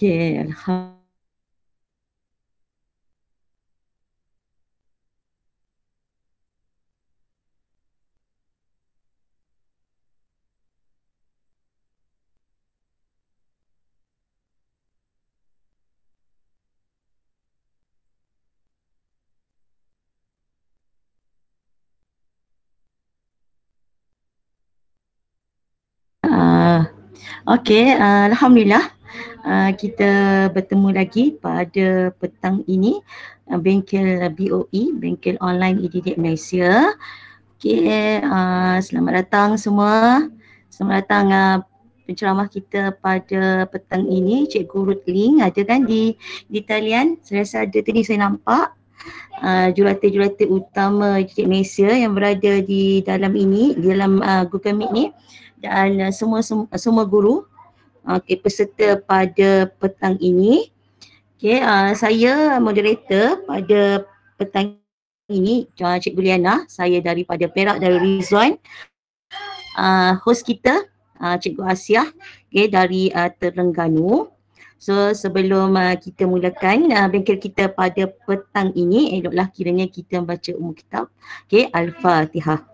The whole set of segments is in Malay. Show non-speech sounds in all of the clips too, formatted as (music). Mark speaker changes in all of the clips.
Speaker 1: και الحمد Okey, uh, Alhamdulillah. uh, kita bertemu lagi pada petang ini uh, bengkel BOE bengkel online EDD Malaysia. Okey uh, selamat datang semua. Selamat datang uh, penceramah kita pada petang ini Cik Ruth Ling ada kan di di talian. Saya rasa ada tadi saya nampak Uh, jurata-jurata utama Cik e Malaysia yang berada di dalam ini, di dalam uh, Google Meet ni dan semua, semua semua guru Okey, peserta pada petang ini. okey, uh, saya moderator pada petang ini, uh, Cik Juliana, Saya daripada Perak dari Rizwan. Uh, host kita, uh, Gu Asia okey, dari uh, Terengganu. So sebelum uh, kita mulakan uh, bengkel kita pada petang ini, eloklah kiranya kita membaca umur kitab. okey, Al-Fatihah.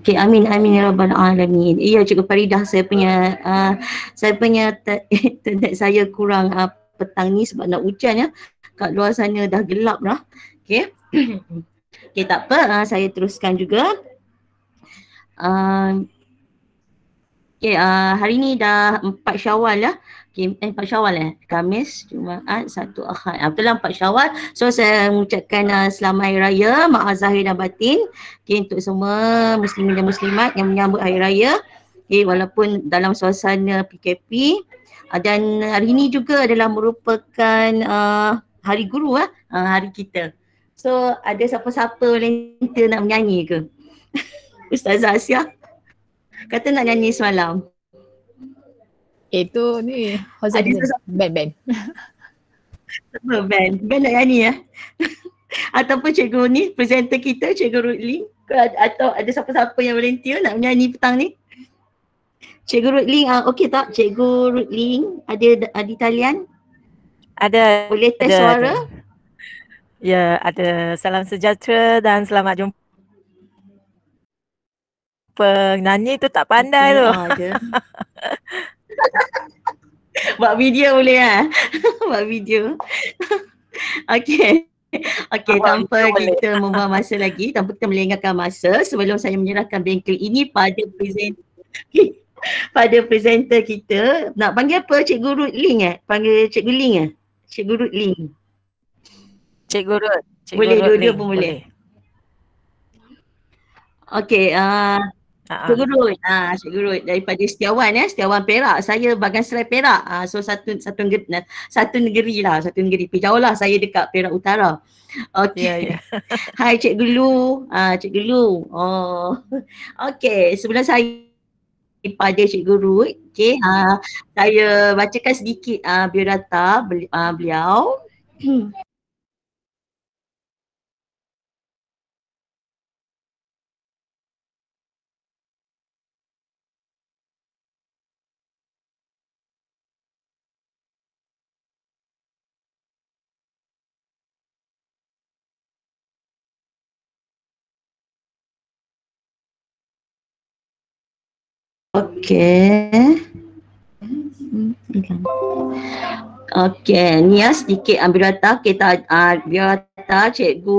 Speaker 1: Okay, amin amin ya rabbal alamin. Iya cikgu Faridah saya punya uh, saya punya internet (laughs) saya kurang uh, petang ni sebab nak hujan ya. Kat luar sana dah gelap lah. Okay. (coughs) okay tak apa uh, saya teruskan juga. Uh, okay uh, hari ni dah empat syawal lah. Ya. Okay, eh, 4 syawal eh. Kamis, Jumaat, 1 Ahad. Ah, betul lah 4 syawal. So saya mengucapkan uh, selamat Hari Raya, maaf zahir dan batin. Okay, untuk semua muslimin dan muslimat yang menyambut Hari Raya. Okay, walaupun dalam suasana PKP. Uh, ah, dan hari ini juga adalah merupakan uh, Hari Guru lah, uh, hari kita. So ada siapa-siapa volunteer nak menyanyi ke? (laughs) Ustazah Asia. Kata nak nyanyi semalam. Itu ni Hozan Ada Ben Ben Ben Ben nak ni ya (laughs) Ataupun cikgu ni Presenter kita Cikgu Rudli Atau ada siapa-siapa yang volunteer Nak menyanyi petang ni Cikgu Rudli uh, ah, Okey tak Cikgu Rudli Ada di talian Ada Boleh test ada, suara ada.
Speaker 2: Ya ada Salam sejahtera Dan selamat jumpa penyanyi tu tak
Speaker 1: pandai tu. Ha, (laughs) (laughs) Buat video boleh lah. (laughs) Buat video. Okay. Okay, Abang tanpa kita boleh. masa lagi, tanpa kita melengahkan masa, sebelum saya menyerahkan bengkel ini pada presenter (laughs) pada presenter kita, nak panggil apa? Cikgu Ruth Ling eh? Panggil Cikgu Ling eh? Cikgu Ruth Ling. Cikgu Ruth. Cikgu boleh, dua-dua pun boleh. boleh. Okay, uh, Cik Gurut. Ha, Cik Gurut daripada Setiawan ya, Setiawan Perak. Saya bagan Serai Perak. Ha, so satu satu negeri, satu negeri lah, satu negeri. Jauh lah saya dekat Perak Utara. Okey. Yeah, yeah. (laughs) Hai Cik Gelu. Ha, Cik Gelu. Oh. Okey, sebelum saya daripada Cik Guru. Okey, uh, saya bacakan sedikit ah biodata beli, uh, beliau. (clears throat) Okay, Okey, Nia ya, sedikit ambil rata. Kita okay, uh, ah, rata Cikgu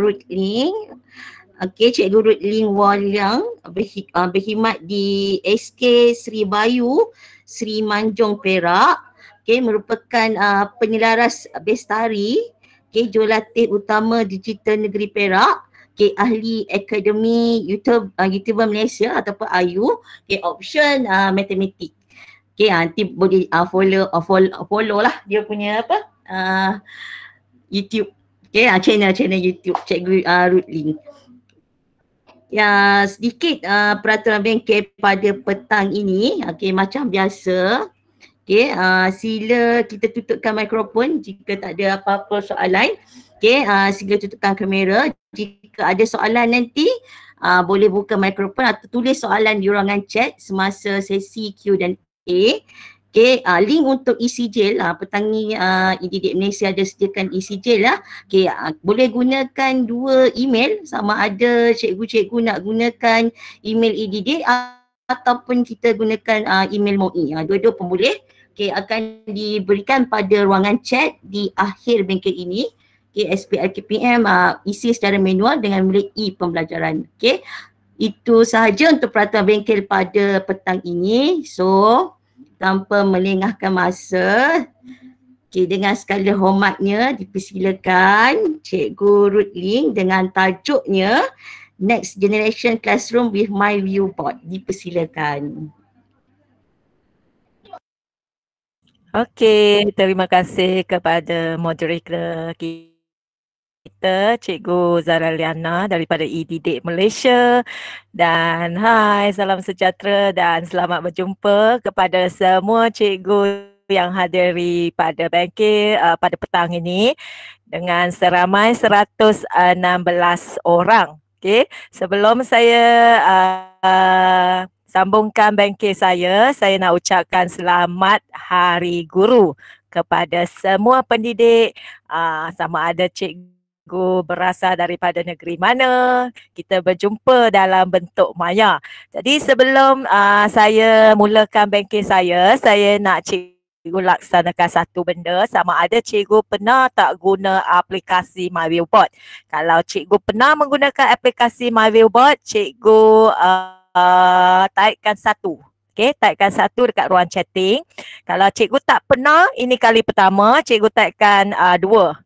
Speaker 1: Rutling. Okey, Cikgu Rutling Waliang ah, berkhidmat di SK Sri Bayu, Sri Manjong Perak. Okey, merupakan uh, penyelaras bestari okay, jurulatih utama digital negeri Perak okay, ahli akademi YouTube, uh, YouTuber Malaysia ataupun IU, okay, option uh, matematik. Okay, ah, nanti boleh uh, follow, uh, follow, uh, follow lah dia punya apa, uh, YouTube. Okay, uh, ah, channel-channel YouTube, check Cikgu uh, link. Ya, sedikit uh, peraturan bengkel pada petang ini, okay, macam biasa. Okay, uh, sila kita tutupkan mikrofon jika tak ada apa-apa soalan. Okay, uh, sila tutupkan kamera. Jika ada soalan nanti, uh, boleh buka mikrofon atau tulis soalan di ruangan chat semasa sesi Q dan A. Okay, uh, link untuk ECJ lah. Uh, petangi uh, IDD e Malaysia ada sediakan ECJ lah. Okay, uh, boleh gunakan dua email sama ada cikgu-cikgu nak gunakan email IDD e uh, ataupun kita gunakan uh, email MOI. E. Uh, dua-dua pun boleh. Okay, akan diberikan pada ruangan chat di akhir bengkel ini. KSPR KPM uh, isi secara manual dengan melalui pembelajaran. Okay. Itu sahaja untuk peraturan bengkel pada petang ini. So, tanpa melengahkan masa, okay, dengan segala hormatnya dipersilakan Cikgu Ruth Ling dengan tajuknya Next Generation Classroom with My View Viewport. Dipersilakan. Okay,
Speaker 2: terima kasih kepada moderator kita kita Cikgu Zara Liana daripada EDD Malaysia dan hai salam sejahtera dan selamat berjumpa kepada semua cikgu yang hadir pada bengkel uh, pada petang ini dengan seramai 116 orang. Okey, sebelum saya uh, sambungkan bengkel saya, saya nak ucapkan selamat Hari Guru kepada semua pendidik uh, sama ada cikgu cikgu berasal daripada negeri mana kita berjumpa dalam bentuk maya. Jadi sebelum uh, saya mulakan banking saya, saya nak cikgu laksanakan satu benda sama ada cikgu pernah tak guna aplikasi MyViewBot. Kalau cikgu pernah menggunakan aplikasi MyViewBot, cikgu uh, uh, taikkan satu. Okay, taipkan satu dekat ruang chatting. Kalau cikgu tak pernah, ini kali pertama, cikgu taipkan uh, ah, dua.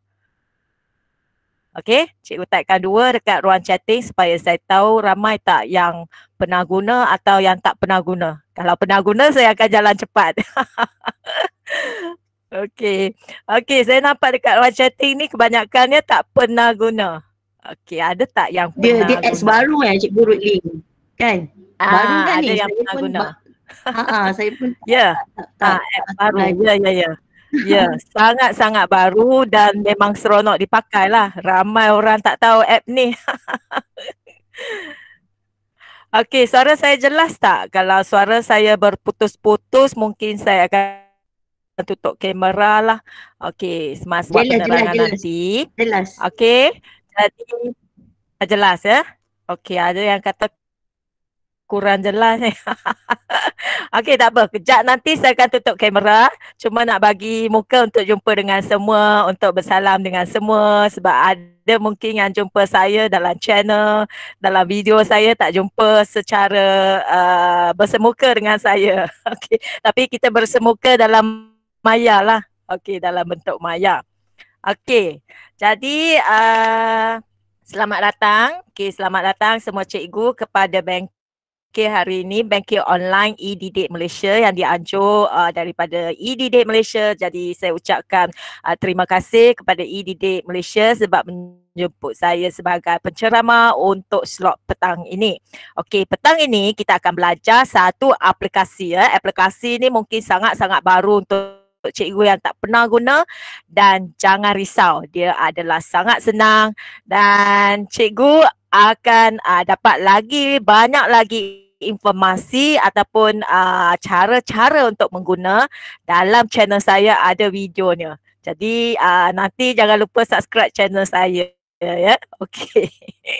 Speaker 2: Okay, cikgu taipkan dua dekat ruang chatting supaya saya tahu ramai tak yang pernah guna atau yang tak pernah guna. Kalau pernah guna, saya akan jalan cepat. (laughs) okay, okay, saya nampak dekat ruang chatting ni kebanyakannya tak pernah guna. Okay, ada tak yang dia, pernah dia guna? Dia ex
Speaker 1: baru ya, cikgu Rudli. Kan? Ah, baru kan ada ni? Ada yang saya pernah guna. Ba- ha, ha, saya pun. Ya, yeah. tak, tak, ah, baru. Ya, ya, ya.
Speaker 2: Ya, yeah, sangat-sangat baru dan memang seronok dipakai lah. Ramai orang tak tahu app ni. (laughs) Okey, suara saya jelas tak? Kalau suara saya berputus-putus, mungkin saya akan tutup kamera lah. Okey, semasa jelas, penerangan jelas, nanti. Jelas. Okey, jadi jelas ya. Okey, ada yang kata kurang jelas ni. (laughs) Okey tak apa. Kejap nanti saya akan tutup kamera. Cuma nak bagi muka untuk jumpa dengan semua. Untuk bersalam dengan semua. Sebab ada mungkin yang jumpa saya dalam channel. Dalam video saya tak jumpa secara uh, bersemuka dengan saya. (laughs) Okey. Tapi kita bersemuka dalam maya lah. Okey dalam bentuk maya. Okey. Jadi uh, selamat datang. Okey selamat datang semua cikgu kepada bank Okay, hari ini Bankil Online E-Didate Malaysia yang dianjur uh, daripada E-Didate Malaysia. Jadi saya ucapkan uh, terima kasih kepada E-Didate Malaysia sebab menjemput saya sebagai pencerama untuk slot petang ini. Okey, petang ini kita akan belajar satu aplikasi. Ya. Aplikasi ini mungkin sangat-sangat baru untuk cikgu yang tak pernah guna dan jangan risau dia adalah sangat senang dan cikgu akan uh, dapat lagi banyak lagi informasi ataupun uh, cara-cara untuk mengguna dalam channel saya ada videonya. Jadi uh, nanti jangan lupa subscribe channel saya ya. ya? Okey.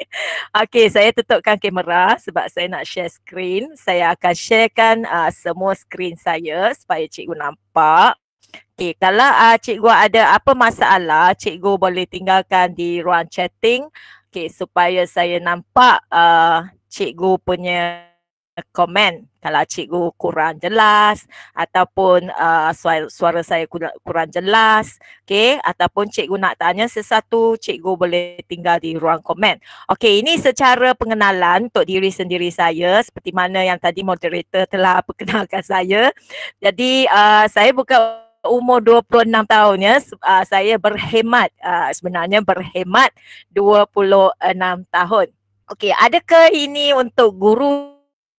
Speaker 2: (laughs) Okey, saya tutupkan kamera sebab saya nak share screen. Saya akan sharekan uh, semua screen saya supaya cikgu nampak. Okey, kalau uh, cikgu ada apa masalah, cikgu boleh tinggalkan di ruang chatting. Okay, supaya saya nampak uh, cikgu punya komen kalau cikgu kurang jelas ataupun uh, suara, suara saya kurang jelas okay ataupun cikgu nak tanya sesuatu cikgu boleh tinggal di ruang komen okay ini secara pengenalan untuk diri sendiri saya seperti mana yang tadi moderator telah (laughs) perkenalkan saya jadi uh, saya bukan umur 26 tahun ya uh, saya berhemat uh, sebenarnya berhemat 26 tahun. Okey, adakah ini untuk guru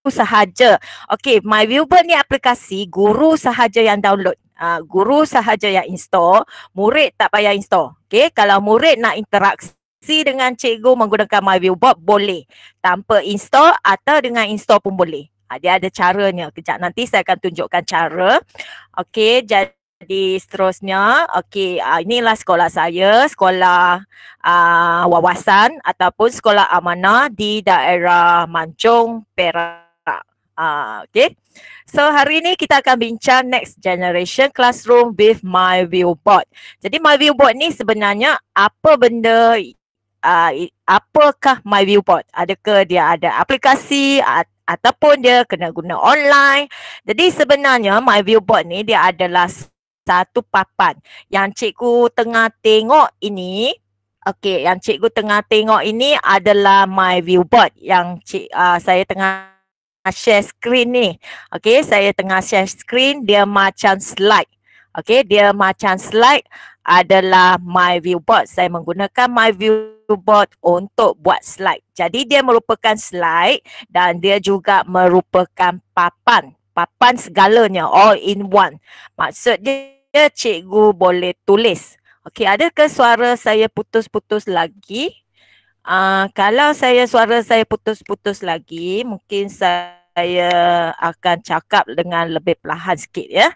Speaker 2: sahaja? Okey, my viewer ni aplikasi guru sahaja yang download. Uh, guru sahaja yang install, murid tak payah install. Okey, kalau murid nak interaksi si dengan cikgu menggunakan MyViewBot boleh tanpa install atau dengan install pun boleh. Dia ada caranya. Kejap nanti saya akan tunjukkan cara. Okey, jadi jadi seterusnya, okey, uh, inilah sekolah saya, sekolah uh, wawasan ataupun sekolah amanah di daerah Mancung, Perak. Uh, okey, so hari ini kita akan bincang next generation classroom with my viewboard. Jadi my viewboard ni sebenarnya apa benda Uh, apakah My Viewport? Adakah dia ada aplikasi at- ataupun dia kena guna online? Jadi sebenarnya My Viewport ni dia adalah satu papan yang cikgu tengah tengok ini okey yang cikgu tengah tengok ini adalah my viewboard yang cik uh, saya tengah share screen ni okey saya tengah share screen dia macam slide okey dia macam slide adalah my viewboard. saya menggunakan my viewboard untuk buat slide. Jadi dia merupakan slide dan dia juga merupakan papan papan segalanya all in one. Maksud dia cikgu boleh tulis. Okey, ke suara saya putus-putus lagi? Uh, kalau saya suara saya putus-putus lagi, mungkin saya akan cakap dengan lebih perlahan sikit ya.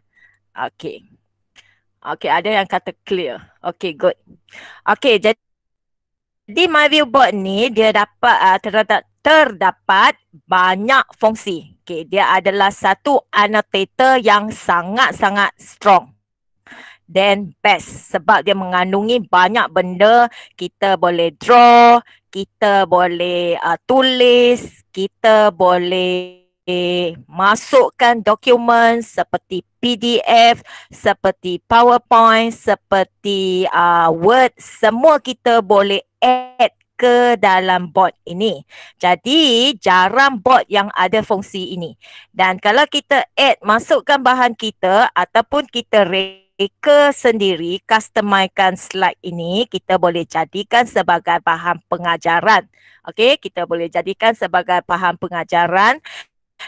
Speaker 2: Okey. Okey, ada yang kata clear. Okey, good. Okey, jadi di MyViewBot ni dia dapat uh, ah, terdapat terdapat banyak fungsi. Okay, dia adalah satu annotator yang sangat-sangat strong dan best sebab dia mengandungi banyak benda kita boleh draw, kita boleh uh, tulis, kita boleh masukkan dokumen seperti PDF, seperti PowerPoint, seperti uh, Word, semua kita boleh add ke dalam bot ini. Jadi jarang bot yang ada fungsi ini. Dan kalau kita add masukkan bahan kita ataupun kita reka sendiri customize slide ini kita boleh jadikan sebagai bahan pengajaran. Okey, kita boleh jadikan sebagai bahan pengajaran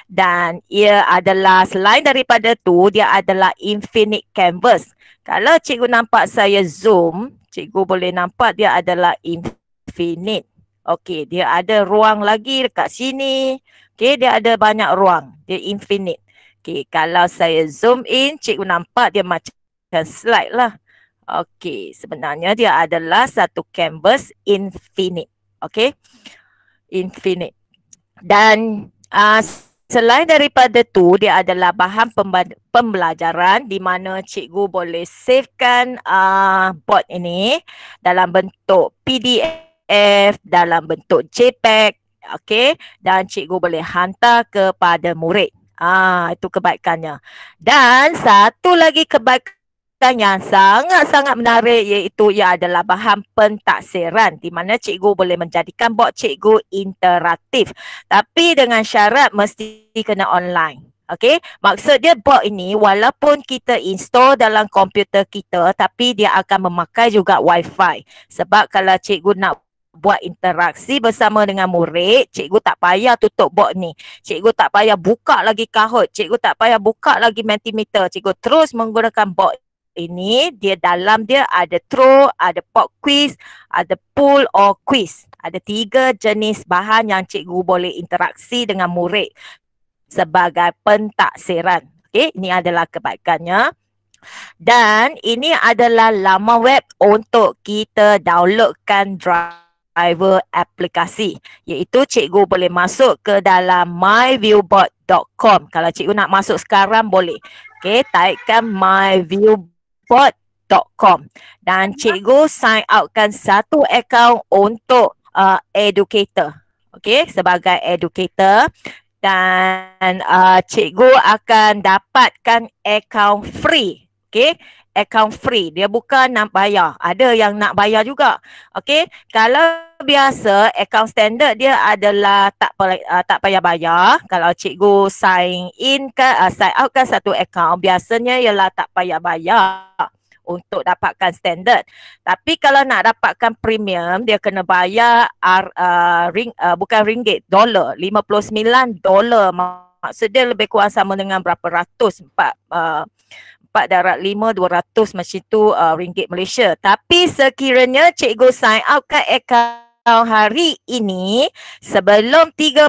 Speaker 2: dan ia adalah selain daripada tu dia adalah infinite canvas. Kalau cikgu nampak saya zoom, cikgu boleh nampak dia adalah infinite infinite. Okey, dia ada ruang lagi dekat sini. Okey, dia ada banyak ruang. Dia infinite. Okey, kalau saya zoom in, cikgu nampak dia macam slide lah. Okey, sebenarnya dia adalah satu canvas infinite. Okey, infinite. Dan uh, selain daripada tu, dia adalah bahan pembelajaran di mana cikgu boleh savekan uh, ah, bot ini dalam bentuk PDF PDF dalam bentuk JPEG okey dan cikgu boleh hantar kepada murid ah itu kebaikannya dan satu lagi kebaikan yang sangat-sangat menarik iaitu ia adalah bahan pentaksiran di mana cikgu boleh menjadikan bot cikgu interaktif tapi dengan syarat mesti kena online okey maksud dia bot ini walaupun kita install dalam komputer kita tapi dia akan memakai juga wifi sebab kalau cikgu nak buat interaksi bersama dengan murid, cikgu tak payah tutup bot ni. Cikgu tak payah buka lagi kahut. Cikgu tak payah buka lagi mentimeter. Cikgu terus menggunakan bot ini. Dia dalam dia ada throw, ada pop quiz, ada pull or quiz. Ada tiga jenis bahan yang cikgu boleh interaksi dengan murid sebagai pentaksiran. Okay, ini adalah kebaikannya. Dan ini adalah laman web untuk kita downloadkan drama driver aplikasi iaitu cikgu boleh masuk ke dalam myviewbot.com kalau cikgu nak masuk sekarang boleh okey taipkan myviewbot.com dan cikgu sign outkan satu account untuk uh, educator okey sebagai educator dan uh, cikgu akan dapatkan account free okey account free. Dia bukan nak bayar. Ada yang nak bayar juga. Okey. Kalau biasa account standard dia adalah tak uh, tak payah bayar. Kalau cikgu sign in ke uh, sign out ke satu account biasanya ialah tak payah bayar untuk dapatkan standard. Tapi kalau nak dapatkan premium dia kena bayar uh, ring uh, bukan ringgit dolar 59 dolar maksud dia lebih kurang sama dengan berapa ratus empat uh, dapat darat lima dua ratus macam tu uh, ringgit Malaysia tapi sekiranya cikgu sign up kat akaun hari ini sebelum 36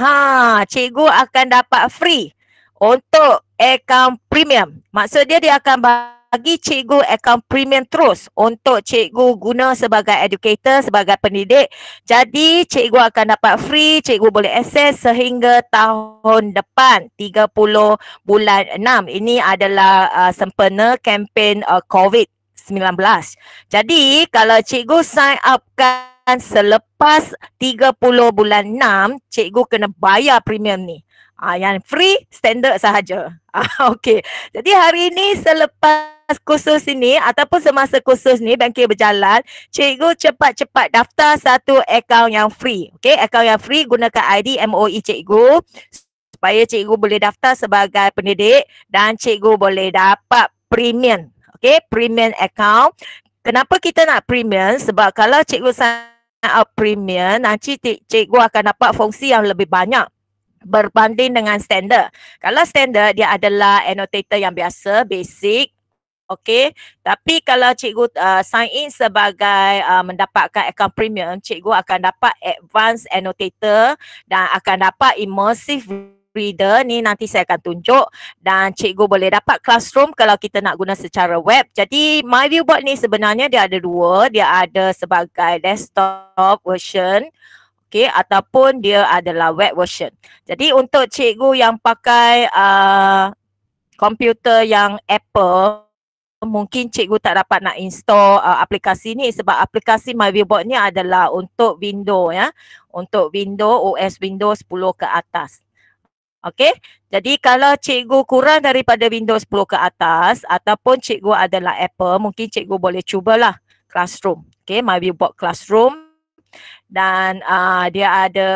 Speaker 2: ha cikgu akan dapat free untuk akaun premium maksud dia dia akan bayar bagi cikgu akaun premium terus untuk cikgu guna sebagai educator, sebagai pendidik. Jadi cikgu akan dapat free, cikgu boleh akses sehingga tahun depan 30 bulan 6. Ini adalah uh, sempena kempen uh, COVID-19. Jadi kalau cikgu sign upkan selepas 30 bulan 6, cikgu kena bayar premium ni. Ah, yang free standard sahaja. (laughs) Ah, Okey. Jadi hari ini selepas kursus ini ataupun semasa kursus ni bankir berjalan, cikgu cepat-cepat daftar satu akaun yang free. Okey, akaun yang free gunakan ID MOE cikgu supaya cikgu boleh daftar sebagai pendidik dan cikgu boleh dapat premium. Okey, premium account. Kenapa kita nak premium? Sebab kalau cikgu sign up premium, nanti cikgu akan dapat fungsi yang lebih banyak berbanding dengan standard. Kalau standard dia adalah annotator yang biasa, basic. Okey, tapi kalau cikgu uh, sign in sebagai uh, mendapatkan account premium, cikgu akan dapat advanced annotator dan akan dapat immersive reader ni nanti saya akan tunjuk dan cikgu boleh dapat classroom kalau kita nak guna secara web. Jadi my viewbot ni sebenarnya dia ada dua, dia ada sebagai desktop version okay, ataupun dia adalah web version. Jadi untuk cikgu yang pakai uh, komputer uh, yang Apple, mungkin cikgu tak dapat nak install uh, aplikasi ni sebab aplikasi MyViewBot ni adalah untuk Windows ya. Untuk Windows, OS Windows 10 ke atas. Okay, jadi kalau cikgu kurang daripada Windows 10 ke atas ataupun cikgu adalah Apple, mungkin cikgu boleh cubalah Classroom. Okey, MyViewBot Classroom dan uh, dia ada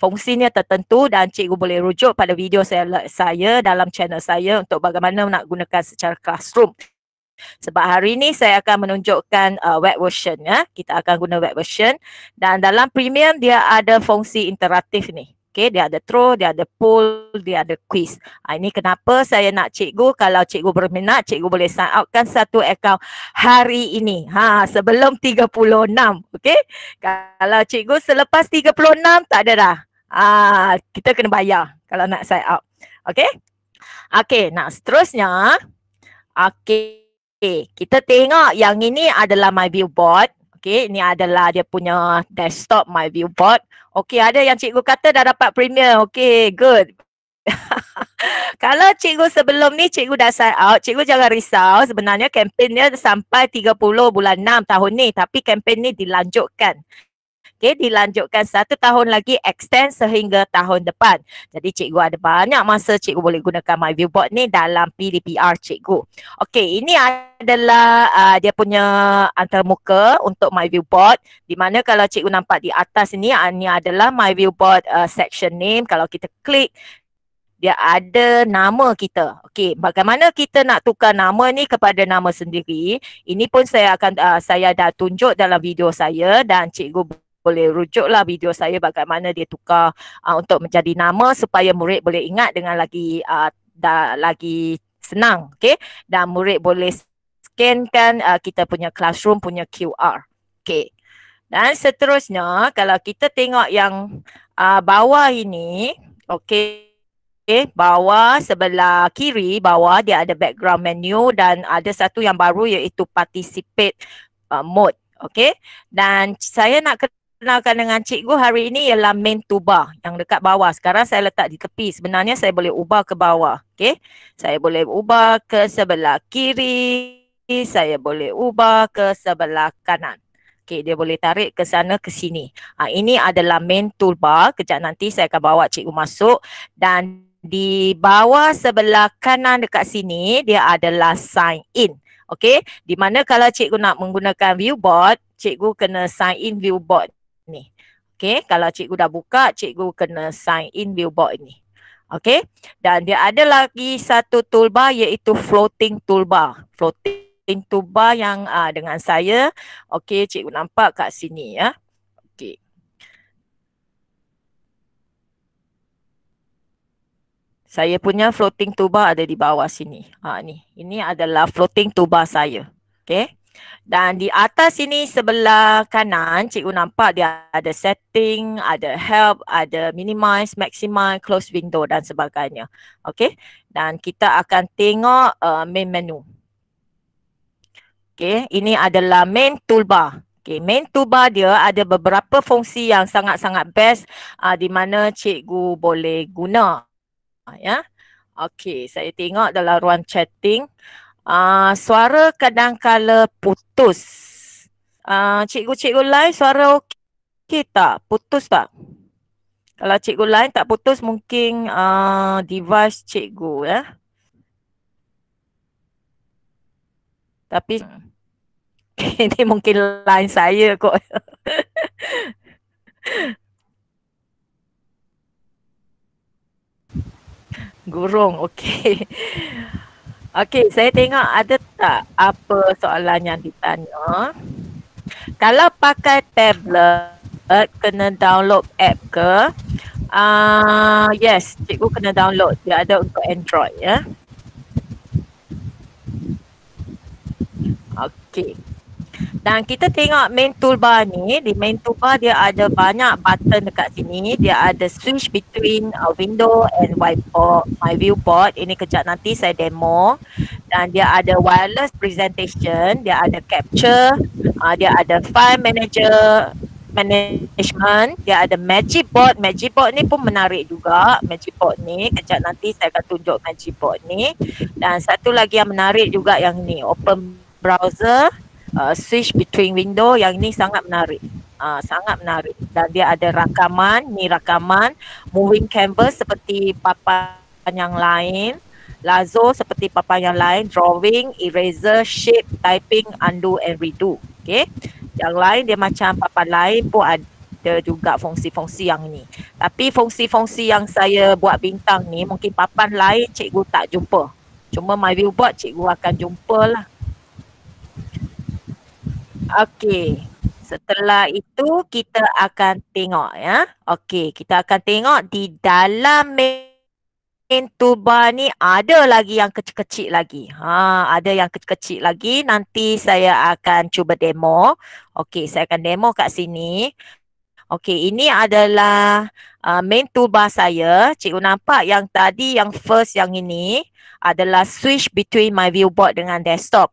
Speaker 2: fungsinya tertentu dan cikgu boleh rujuk pada video saya, saya dalam channel saya untuk bagaimana nak gunakan secara classroom. Sebab hari ini saya akan menunjukkan uh, web version ya. Kita akan guna web version dan dalam premium dia ada fungsi interaktif ni. Okay, dia ada throw, dia ada pull, dia ada quiz. Ha, ini kenapa saya nak cikgu, kalau cikgu berminat, cikgu boleh sign kan satu account hari ini. Ha, sebelum 36, okay. Kalau cikgu selepas 36, tak ada dah. Ha, kita kena bayar kalau nak sign out. Okay. Okay, nah seterusnya. Okay. Okay, kita tengok yang ini adalah my billboard okay, ni adalah dia punya desktop my viewport. Okay, ada yang cikgu kata dah dapat premium. Okay, good. (laughs) Kalau cikgu sebelum ni cikgu dah sign out, cikgu jangan risau. Sebenarnya kempen dia sampai 30 bulan 6 tahun ni tapi kempen ni dilanjutkan okay, dilanjutkan satu tahun lagi extend sehingga tahun depan. Jadi cikgu ada banyak masa cikgu boleh gunakan My Viewbot ni dalam PDPR cikgu. Okey, ini adalah uh, dia punya antarmuka untuk My Viewbot di mana kalau cikgu nampak di atas ini ini uh, adalah My Viewbot uh, section name kalau kita klik dia ada nama kita. Okey, bagaimana kita nak tukar nama ni kepada nama sendiri? Ini pun saya akan uh, saya dah tunjuk dalam video saya dan cikgu boleh rujuklah video saya bagaimana dia tukar uh, untuk menjadi nama supaya murid boleh ingat dengan lagi uh, ah, dah lagi senang okey dan murid boleh scankan uh, ah, kita punya classroom punya QR okey dan seterusnya kalau kita tengok yang uh, bawah ini okey Okay, eh, bawah sebelah kiri bawah dia ada background menu dan ada satu yang baru iaitu participate uh, mode. Okay, dan saya nak Kenalkan dengan cikgu hari ini ialah main tuba yang dekat bawah. Sekarang saya letak di tepi. Sebenarnya saya boleh ubah ke bawah. Okay. Saya boleh ubah ke sebelah kiri. Saya boleh ubah ke sebelah kanan. Okay, dia boleh tarik ke sana, ke sini. Ha, ini adalah main toolbar. Kejap nanti saya akan bawa cikgu masuk. Dan di bawah sebelah kanan dekat sini, dia adalah sign in. Okay, di mana kalau cikgu nak menggunakan Viewboard, cikgu kena sign in Viewboard. Okay, kalau cikgu dah buka, cikgu kena sign in billboard ini. Okay, dan dia ada lagi satu toolbar iaitu floating toolbar. Floating toolbar yang uh, dengan saya. Okay, cikgu nampak kat sini ya. Okay. Saya punya floating toolbar ada di bawah sini. Ha, ni. Ini adalah floating toolbar saya. Okay. Dan di atas sini sebelah kanan, cikgu nampak dia ada setting, ada help, ada minimize, maximize, close window dan sebagainya. Okay. Dan kita akan tengok uh, main menu. Okay. Ini adalah main toolbar. Okay, main toolbar dia ada beberapa fungsi yang sangat-sangat best uh, di mana cikgu boleh guna. Uh, ya. Yeah. Okay, saya tengok dalam ruang chatting. Ah, suara kadangkala putus. Ah, cikgu-cikgu uh, lain suara okey tak? Putus tak? Kalau cikgu lain tak putus mungkin uh, device cikgu ya. Eh? Tapi (laughs) ini mungkin lain saya kok. (laughs) Gurung, okey. Okey, saya tengok ada tak apa soalan yang ditanya. Kalau pakai tablet, kena download app ke? Ah, uh, yes, cikgu kena download. Dia ada untuk Android ya. Okey. Dan kita tengok main toolbar ni, di main toolbar dia ada banyak button dekat sini. Dia ada switch between uh, window and whiteboard, my viewport. Ini kejap nanti saya demo. Dan dia ada wireless presentation, dia ada capture, uh, dia ada file manager management, dia ada magic board. Magic board ni pun menarik juga. Magic board ni, kejap nanti saya akan tunjuk magic board ni. Dan satu lagi yang menarik juga yang ni, open browser uh, switch between window yang ini sangat menarik. Uh, sangat menarik dan dia ada rakaman, ni rakaman moving canvas seperti papan yang lain, lazo seperti papan yang lain, drawing, eraser, shape, typing, undo and redo. Okay. Yang lain dia macam papan lain pun ada juga fungsi-fungsi yang ni. Tapi fungsi-fungsi yang saya buat bintang ni mungkin papan lain cikgu tak jumpa. Cuma my viewbot cikgu akan jumpa lah. Okey. Setelah itu kita akan tengok ya. Okey, kita akan tengok di dalam main tuba ni ada lagi yang kecil-kecil lagi. Ha, ada yang kecil-kecil lagi. Nanti saya akan cuba demo. Okey, saya akan demo kat sini. Okey, ini adalah uh, main tuba saya. Cikgu nampak yang tadi yang first yang ini adalah switch between my viewboard dengan desktop.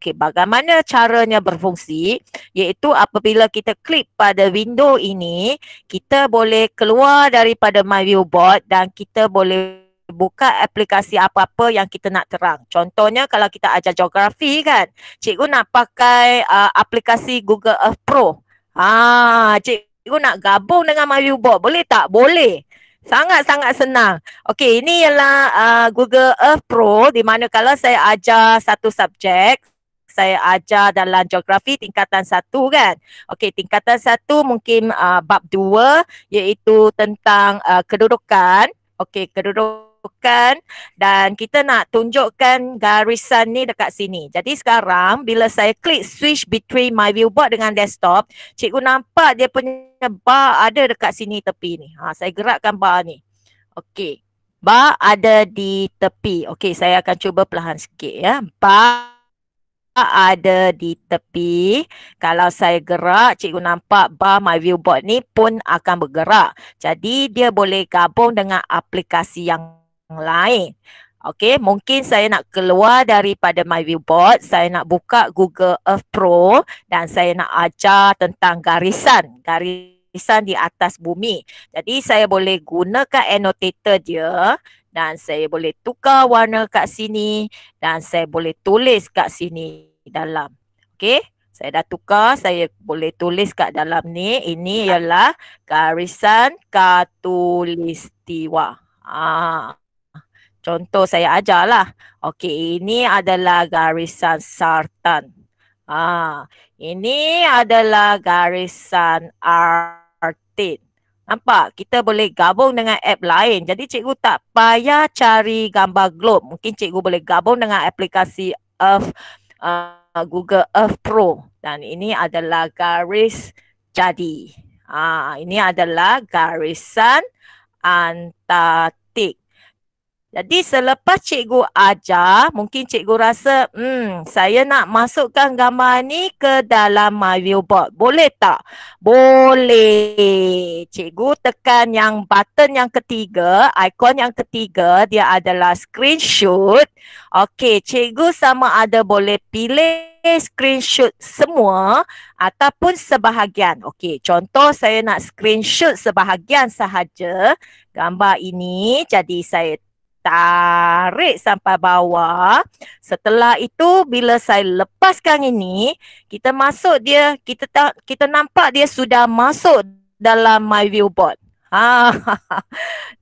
Speaker 2: Okey, bagaimana caranya berfungsi iaitu apabila kita klik pada window ini, kita boleh keluar daripada My Viewport dan kita boleh buka aplikasi apa-apa yang kita nak terang. Contohnya kalau kita ajar geografi kan, cikgu nak pakai uh, aplikasi Google Earth Pro. Ah, cikgu nak gabung dengan My Viewport, boleh tak? Boleh. Sangat-sangat senang. Okey, ini ialah uh, Google Earth Pro di mana kalau saya ajar satu subjek, saya ajar dalam geografi tingkatan satu kan. Okey, tingkatan satu mungkin uh, bab dua iaitu tentang uh, kedudukan. Okey, kedudukan dan kita nak tunjukkan garisan ni dekat sini. Jadi sekarang bila saya klik switch between my viewport dengan desktop, cikgu nampak dia punya bar ada dekat sini tepi ni. Ha, saya gerakkan bar ni. Okey. Bar ada di tepi. Okey, saya akan cuba perlahan sikit ya. Bar bar ada di tepi. Kalau saya gerak, cikgu nampak bar my view board ni pun akan bergerak. Jadi dia boleh gabung dengan aplikasi yang lain. Okey, mungkin saya nak keluar daripada my view board, saya nak buka Google Earth Pro dan saya nak ajar tentang garisan. Garisan di atas bumi. Jadi saya boleh gunakan annotator dia dan saya boleh tukar warna kat sini dan saya boleh tulis kat sini dalam. Okey, saya dah tukar, saya boleh tulis kat dalam ni. Ini ya. ialah garisan katulistiwa. Ah. Contoh saya ajarlah. Okey, ini adalah garisan sartan. Ah, ini adalah garisan artit. Nampak? Kita boleh gabung dengan app lain. Jadi cikgu tak payah cari gambar globe. Mungkin cikgu boleh gabung dengan aplikasi Earth uh, Uh, Google Earth Pro dan ini adalah garis jadi. Ah, ini adalah garisan antara jadi selepas cikgu ajar, mungkin cikgu rasa, hmm, saya nak masukkan gambar ni ke dalam my viewport. Boleh tak? Boleh. Cikgu tekan yang button yang ketiga, ikon yang ketiga, dia adalah screenshot. Okey, cikgu sama ada boleh pilih screenshot semua ataupun sebahagian. Okey, contoh saya nak screenshot sebahagian sahaja gambar ini. Jadi saya tarik sampai bawah. Setelah itu bila saya lepaskan ini, kita masuk dia, kita ta- kita nampak dia sudah masuk dalam my view board. Ha. (laughs)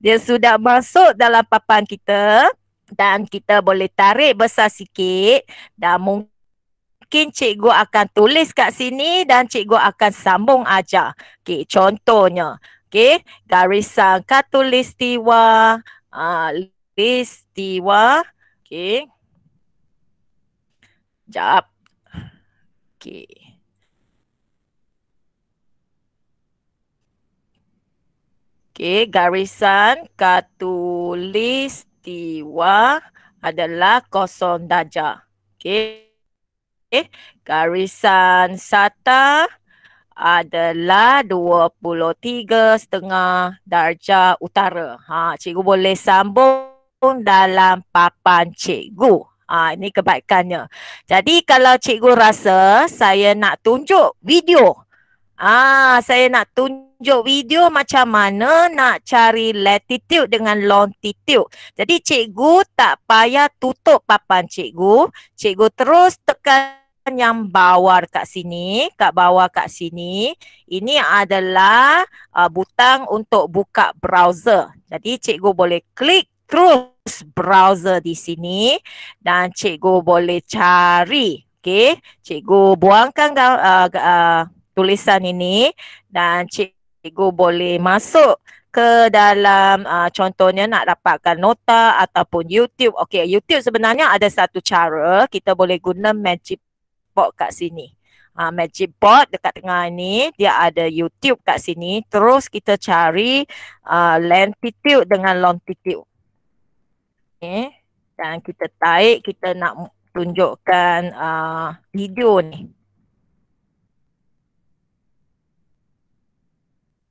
Speaker 2: dia sudah masuk dalam papan kita dan kita boleh tarik besar sikit dan mungkin mungkin cikgu akan tulis kat sini dan cikgu akan sambung aja. Okey, contohnya. Okey, garisan katulistiwa. Uh, peristiwa. okay? Jap. okay? Okay, garisan katulistiwa adalah kosong darjah. okay? Okey, garisan sata adalah dua puluh tiga setengah darjah utara. Ha, cikgu boleh sambung pun dalam papan cikgu. Ah ha, ini kebaikannya. Jadi kalau cikgu rasa saya nak tunjuk video. Ah ha, saya nak tunjuk video macam mana nak cari latitude dengan longitude. Jadi cikgu tak payah tutup papan cikgu. Cikgu terus tekan yang bawah kat sini, kat bawah kat sini. Ini adalah uh, butang untuk buka browser. Jadi cikgu boleh klik terus browser di sini dan cikgu boleh cari. Okey, cikgu buangkan uh, uh, tulisan ini dan cikgu boleh masuk ke dalam uh, contohnya nak dapatkan nota ataupun YouTube. Okey, YouTube sebenarnya ada satu cara kita boleh guna Magic Board kat sini. Uh, Magic Board dekat tengah ini dia ada YouTube kat sini. Terus kita cari uh, latitude dengan longitude eh dan kita taik kita nak tunjukkan uh, video ni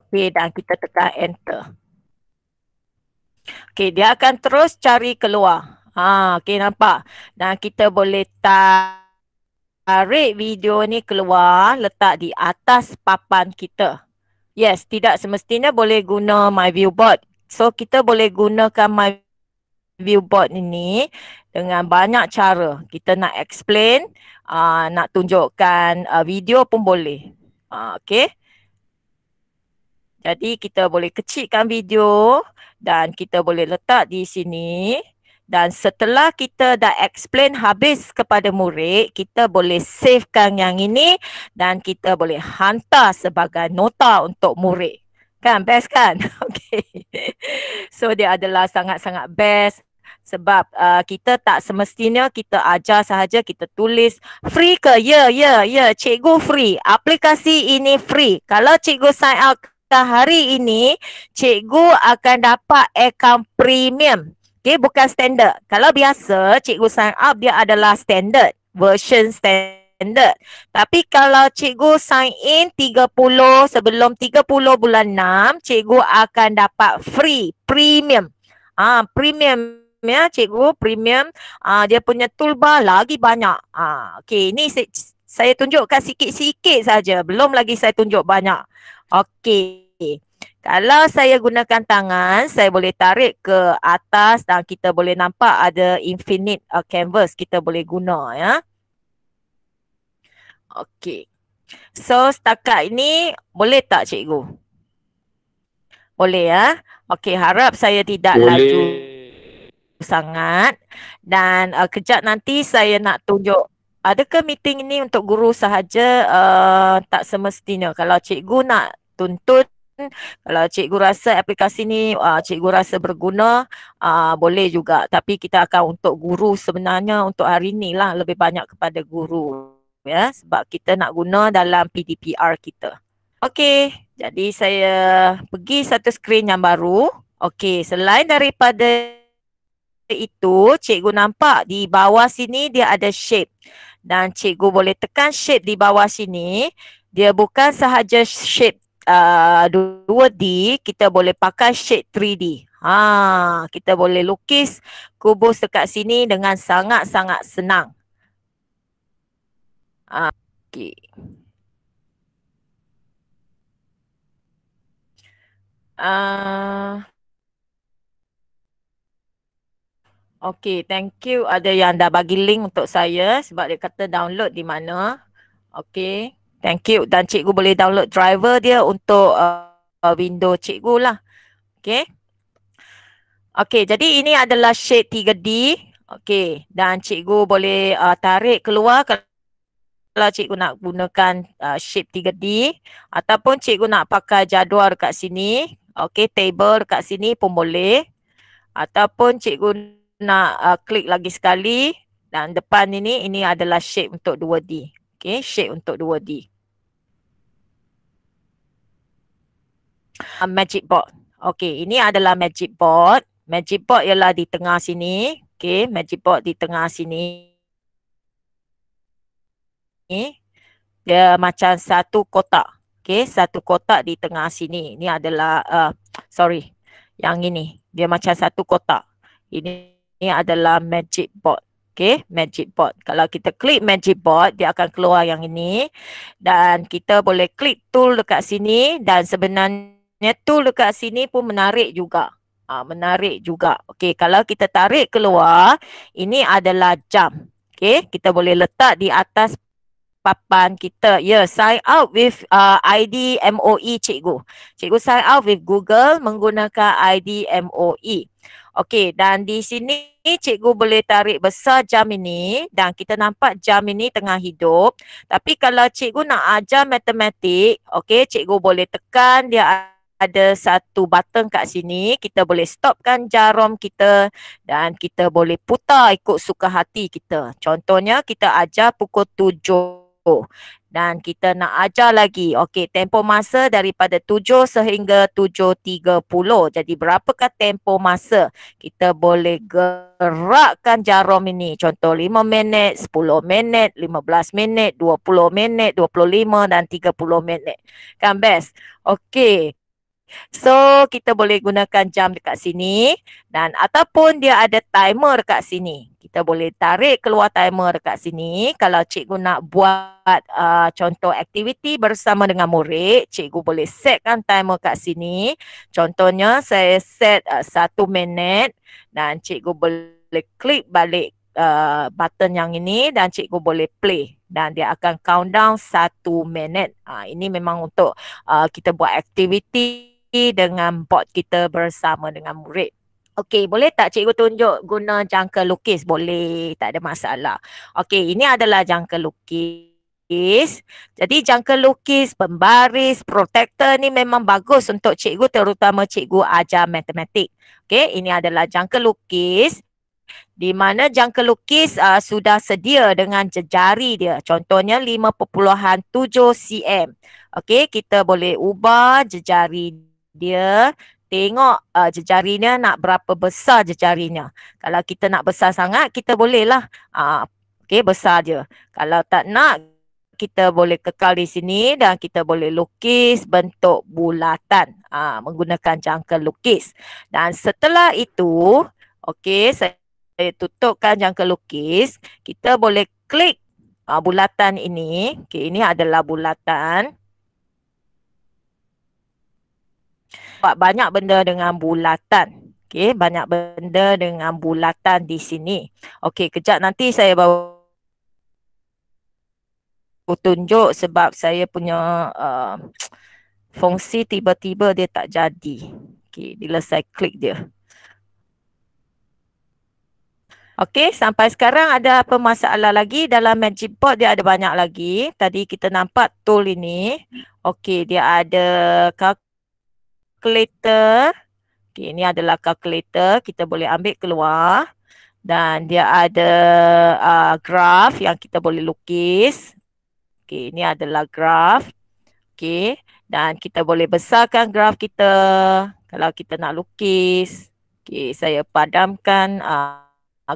Speaker 2: okey dan kita tekan enter okey
Speaker 1: dia akan terus
Speaker 2: cari keluar ha okey nampak dan kita boleh tarik video ni keluar letak di atas papan kita yes tidak semestinya boleh guna my viewport so kita boleh gunakan my Viewboard ini dengan banyak cara. Kita nak explain, uh, nak tunjukkan uh, video pun boleh. Uh, ah, okay. Jadi kita boleh kecilkan video dan kita boleh letak di sini. Dan setelah kita dah explain habis kepada murid, kita boleh savekan yang ini dan kita boleh hantar sebagai nota untuk murid. Kan best kan? (laughs) Okay. So dia adalah sangat-sangat best sebab uh, kita tak semestinya kita ajar sahaja kita tulis free ke ya ya ya cikgu free aplikasi ini free kalau cikgu sign up ke hari ini cikgu akan dapat account premium Okay, bukan standard kalau biasa cikgu sign up dia adalah standard version standard tapi kalau cikgu sign in 30 sebelum 30 bulan 6 cikgu akan dapat free premium ah premium ya cikgu premium uh, dia punya toolbar lagi banyak uh, okey ni saya, saya tunjukkan sikit-sikit saja belum lagi saya tunjuk banyak okey kalau saya gunakan tangan saya boleh tarik ke atas dan kita boleh nampak ada infinite uh, canvas kita boleh guna ya okey so setakat ini boleh tak cikgu boleh ya okey harap saya tidak boleh. laju sangat dan uh, kejap nanti saya nak tunjuk adakah meeting ini untuk guru sahaja uh, tak semestinya kalau cikgu nak tuntut kalau cikgu rasa aplikasi ni uh, cikgu rasa berguna uh, boleh juga tapi kita akan untuk guru sebenarnya untuk hari ni lah lebih banyak kepada guru ya sebab kita nak guna dalam PDPR kita. Okey, jadi saya pergi satu skrin yang baru. Okey, selain daripada itu cikgu nampak di bawah sini dia ada shape dan cikgu boleh tekan shape di bawah sini dia bukan sahaja shape uh, 2D kita boleh pakai shape 3D ha kita boleh lukis kubus dekat sini dengan sangat-sangat senang ha, okey Uh, Okay, thank you. Ada yang dah bagi link untuk saya sebab dia kata download di mana. Okay, thank you. Dan cikgu boleh download driver dia untuk uh, window cikgu lah. Okay. Okay, jadi ini adalah shade 3D. Okay, dan cikgu boleh uh, tarik keluar kalau cikgu nak gunakan uh, shape 3D ataupun cikgu nak pakai jadual dekat sini. Okay, table dekat sini pun boleh. Ataupun cikgu nak nak uh, klik lagi sekali dan depan ini ini adalah shape untuk 2D. Okey, shape untuk 2D. Uh, ah, magic board. Okey, ini adalah magic board. Magic board ialah di tengah sini. Okey, magic board di tengah sini. Ini dia macam satu kotak. Okey, satu kotak di tengah sini. Ini adalah uh, sorry. Yang ini dia macam satu kotak. Ini ni adalah magic bot. Okay, magic bot. Kalau kita klik magic bot, dia akan keluar yang ini. Dan kita boleh klik tool dekat sini. Dan sebenarnya tool dekat sini pun menarik juga. Ha, menarik juga. Okay, kalau kita tarik keluar, ini adalah jam. Okay, kita boleh letak di atas papan kita. Ya, yeah, sign out with uh, ID MOE cikgu. Cikgu sign out with Google menggunakan ID MOE. Okey, dan di sini cikgu boleh tarik besar jam ini dan kita nampak jam ini tengah hidup. Tapi kalau cikgu nak ajar matematik, okey, cikgu boleh tekan dia ada satu button kat sini. Kita boleh stopkan jarum kita dan kita boleh putar ikut suka hati kita. Contohnya kita ajar pukul 7. Oh, dan kita nak ajar lagi. Okey, tempoh masa daripada 7 sehingga 7.30. Jadi, berapakah tempoh masa? Kita boleh gerakkan jarum ini. Contoh 5 minit, 10 minit, 15 minit, 20 minit, 25 dan 30 minit. Kan best? Okey. So, kita boleh gunakan jam dekat sini dan ataupun dia ada timer dekat sini kita boleh tarik keluar timer dekat sini. Kalau cikgu nak buat uh, contoh aktiviti bersama dengan murid, cikgu boleh setkan timer dekat sini. Contohnya saya set uh, satu minit dan cikgu boleh klik balik uh, button yang ini dan cikgu boleh play. Dan dia akan countdown satu minit. Uh, ini memang untuk uh, kita buat aktiviti dengan bot kita bersama dengan murid. Okey, boleh tak cikgu tunjuk guna jangka lukis? Boleh, tak ada masalah. Okey, ini adalah jangka lukis. Jadi jangka lukis, pembaris, protector ni memang bagus untuk cikgu terutama cikgu ajar matematik. Okey, ini adalah jangka lukis. Di mana jangka lukis uh, sudah sedia dengan jejari dia. Contohnya 5.7 cm. Okey, kita boleh ubah jejari dia Tengok uh, jejarinya nak berapa besar jejarinya. Kalau kita nak besar sangat, kita bolehlah. Uh, ah, okay, besar je. Kalau tak nak, kita boleh kekal di sini dan kita boleh lukis bentuk bulatan uh, menggunakan jangka lukis. Dan setelah itu, okay, saya tutupkan jangka lukis. Kita boleh klik uh, bulatan ini. Okay, ini adalah bulatan. Sebab banyak benda dengan bulatan. Okay, banyak benda dengan bulatan di sini. Okay, kejap nanti saya bawa tunjuk sebab saya punya uh, fungsi tiba-tiba dia tak jadi. Okay, bila saya klik dia. Okay, sampai sekarang ada apa masalah lagi? Dalam Magic Board dia ada banyak lagi. Tadi kita nampak tool ini. Okay, dia ada kalkulasi Kalkulator, Okay, ini adalah kalkulator Kita boleh ambil keluar. Dan dia ada uh, graf yang kita boleh lukis. Okay, ini adalah graf. Okay, dan kita boleh besarkan graf kita kalau kita nak lukis. Okay, saya padamkan uh,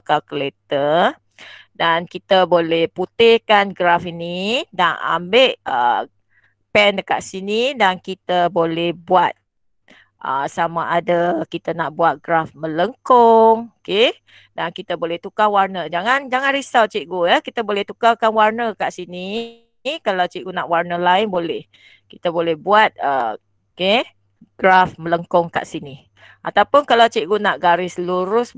Speaker 2: calculator. Dan kita boleh putihkan graf ini dan ambil uh, pen dekat sini dan kita boleh buat Uh, sama ada kita nak buat graf melengkung, okay? Dan kita boleh tukar warna. Jangan jangan risau cikgu ya. Kita boleh tukarkan warna kat sini. Kalau cikgu nak warna lain boleh. Kita boleh buat uh, ah, okay? graf melengkung kat sini. Ataupun kalau cikgu nak garis lurus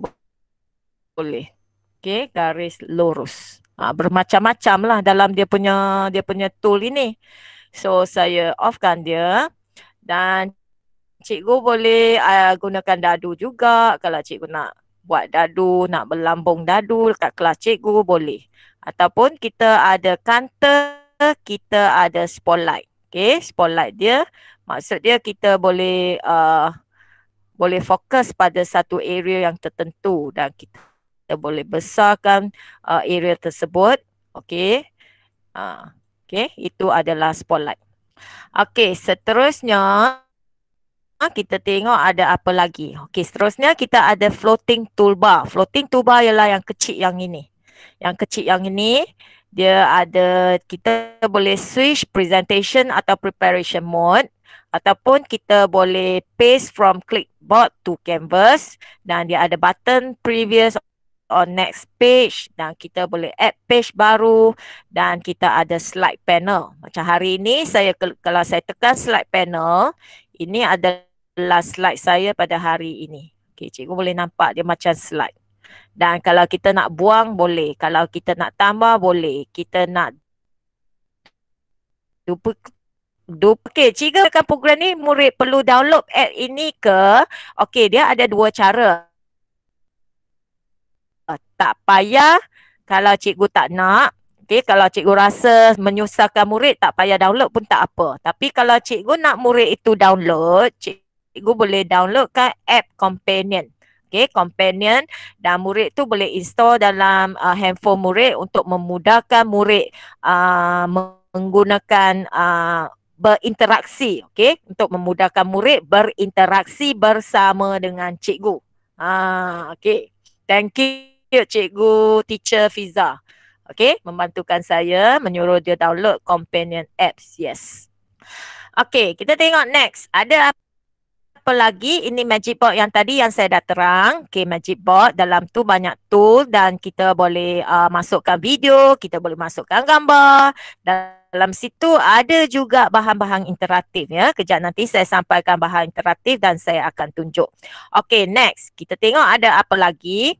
Speaker 2: boleh. Okay, garis lurus. Uh, Bermacam-macam lah dalam dia punya, dia punya tool ini. So, saya offkan dia. Dan cikgu boleh uh, gunakan dadu juga kalau cikgu nak buat dadu, nak berlambung dadu dekat kelas cikgu boleh. Ataupun kita ada kantor, kita ada spotlight. Okay, spotlight dia maksud dia kita boleh uh, boleh fokus pada satu area yang tertentu dan kita, kita boleh besarkan uh, area tersebut. Okay, uh, okay, itu adalah spotlight. Okay, seterusnya Ah, kita tengok ada apa lagi. Okey, seterusnya kita ada floating toolbar. Floating toolbar ialah yang kecil yang ini. Yang kecil yang ini, dia ada, kita boleh switch presentation atau preparation mode. Ataupun kita boleh paste from clipboard to canvas. Dan dia ada button previous or next page. Dan kita boleh add page baru. Dan kita ada slide panel. Macam hari ini, saya kalau saya tekan slide panel, ini adalah last slide saya pada hari ini. Okey, cikgu boleh nampak dia macam slide. Dan kalau kita nak buang boleh, kalau kita nak tambah boleh, kita nak dupa dupa. Okey, cikgu akan program ni murid perlu download app ini ke? Okey, dia ada dua cara. Tak payah kalau cikgu tak nak Okay, kalau cikgu rasa menyusahkan murid tak payah download pun tak apa. Tapi kalau cikgu nak murid itu download, cik gue boleh download downloadkan app companion. Okay, companion dan murid tu boleh install dalam uh, handphone murid untuk memudahkan murid uh, menggunakan uh, berinteraksi, okay? untuk memudahkan murid berinteraksi bersama dengan cikgu. Ha, okey. Thank you cikgu teacher Fiza. okay? membantukan saya menyuruh dia download companion apps. Yes. Okay, kita tengok next. Ada apa? apa lagi ini magic board yang tadi yang saya dah terang okay, magic board dalam tu banyak tool dan kita boleh uh, masukkan video kita boleh masukkan gambar dan dalam situ ada juga bahan-bahan interaktif ya kejap nanti saya sampaikan bahan interaktif dan saya akan tunjuk okey next kita tengok ada apa lagi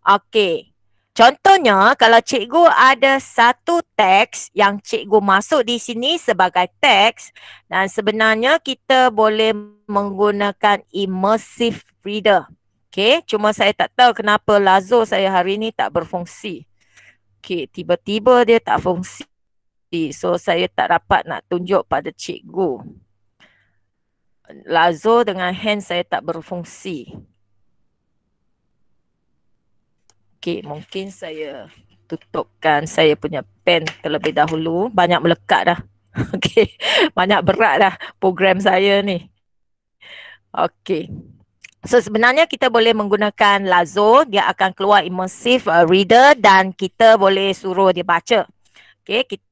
Speaker 2: okey Contohnya, kalau cikgu ada satu teks yang cikgu masuk di sini sebagai teks dan sebenarnya kita boleh menggunakan immersive reader. Okay, cuma saya tak tahu kenapa lazo saya hari ini tak berfungsi. Okay, tiba-tiba dia tak fungsi. So, saya tak dapat nak tunjuk pada cikgu. Lazo dengan hand saya tak berfungsi. Okey, mungkin saya tutupkan saya punya pen terlebih dahulu. Banyak melekat dah. (laughs) Okey, banyak berat dah program saya ni. Okey, So sebenarnya kita boleh menggunakan Lazo. Dia akan keluar immersive uh, reader dan kita boleh suruh dia baca. Okey, kita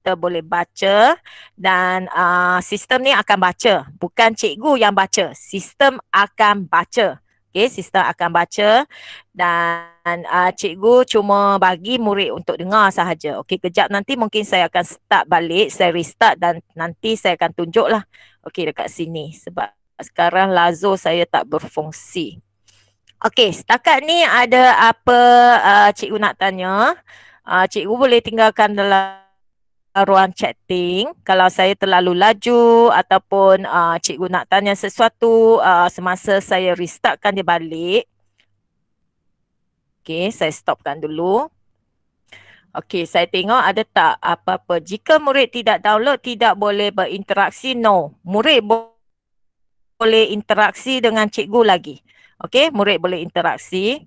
Speaker 2: kita boleh baca dan uh, sistem ni akan baca. Bukan cikgu yang baca. Sistem akan baca. Okay, sister akan baca dan uh, cikgu cuma bagi murid untuk dengar sahaja. Okay, kejap nanti mungkin saya akan start balik, saya restart dan nanti saya akan tunjuklah. Okay, dekat sini sebab sekarang lazo saya tak berfungsi. Okay, setakat ni ada apa uh, cikgu nak tanya. Uh, cikgu boleh tinggalkan dalam Uh, ruang chatting kalau saya terlalu laju ataupun uh, cikgu nak tanya sesuatu uh, semasa saya restartkan dia balik okey saya stopkan dulu okay saya tengok ada tak apa-apa jika murid tidak download tidak boleh berinteraksi no murid bo- boleh interaksi dengan cikgu lagi okay murid boleh interaksi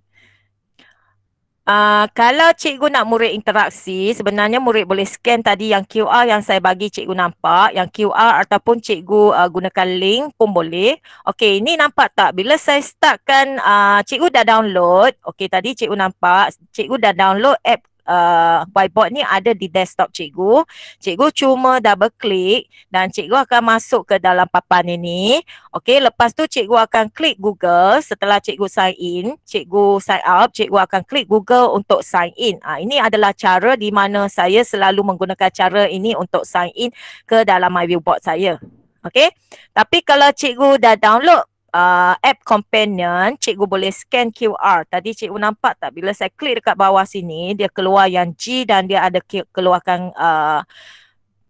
Speaker 2: Uh, kalau cikgu nak murid interaksi, sebenarnya murid boleh scan tadi yang QR yang saya bagi cikgu nampak. Yang QR ataupun cikgu uh, gunakan link pun boleh. Okey, ini nampak tak? Bila saya startkan, uh, cikgu dah download. Okey, tadi cikgu nampak. Cikgu dah download app uh, whiteboard ni ada di desktop cikgu. Cikgu cuma double click dan cikgu akan masuk ke dalam papan ini. Okey, lepas tu cikgu akan klik Google. Setelah cikgu sign in, cikgu sign up, cikgu akan klik Google untuk sign in. Uh, ini adalah cara di mana saya selalu menggunakan cara ini untuk sign in ke dalam my MyViewBot saya. Okey. Tapi kalau cikgu dah download uh, app companion, cikgu boleh scan QR. Tadi cikgu nampak tak bila saya klik dekat bawah sini, dia keluar yang G dan dia ada keluarkan uh,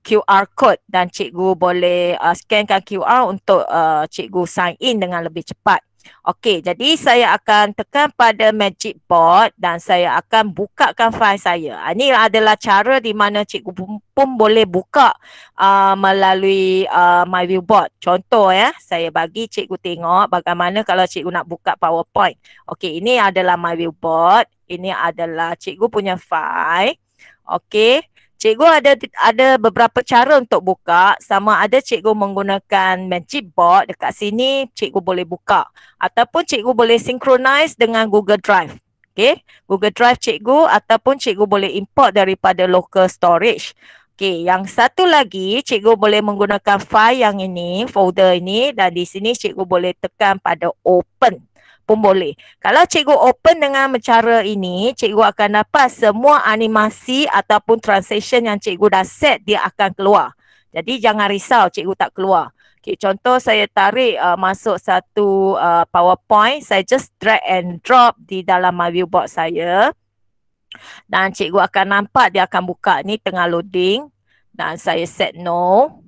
Speaker 2: QR code dan cikgu boleh uh, scankan QR untuk uh, cikgu sign in dengan lebih cepat. Okey, jadi saya akan tekan pada magic board dan saya akan bukakan file saya. Ah, ini adalah cara di mana cikgu pun, boleh buka uh, melalui uh, my viewboard. Contoh ya, saya bagi cikgu tengok bagaimana kalau cikgu nak buka PowerPoint. Okey, ini adalah my viewboard. Ini adalah cikgu punya file. Okey. Cikgu ada ada beberapa cara untuk buka. Sama ada cikgu menggunakan magic board dekat sini, cikgu boleh buka. Ataupun cikgu boleh synchronize dengan Google Drive. Okay. Google Drive cikgu ataupun cikgu boleh import daripada local storage. Okay. Yang satu lagi, cikgu boleh menggunakan file yang ini, folder ini. Dan di sini cikgu boleh tekan pada open pun boleh. Kalau cikgu open dengan cara ini, cikgu akan dapat semua animasi ataupun transition yang cikgu dah set dia akan keluar. Jadi jangan risau cikgu tak keluar. Okay, contoh saya tarik uh, masuk satu uh, PowerPoint, saya just drag and drop di dalam my viewbox saya. Dan cikgu akan nampak dia akan buka ni tengah loading dan saya set no.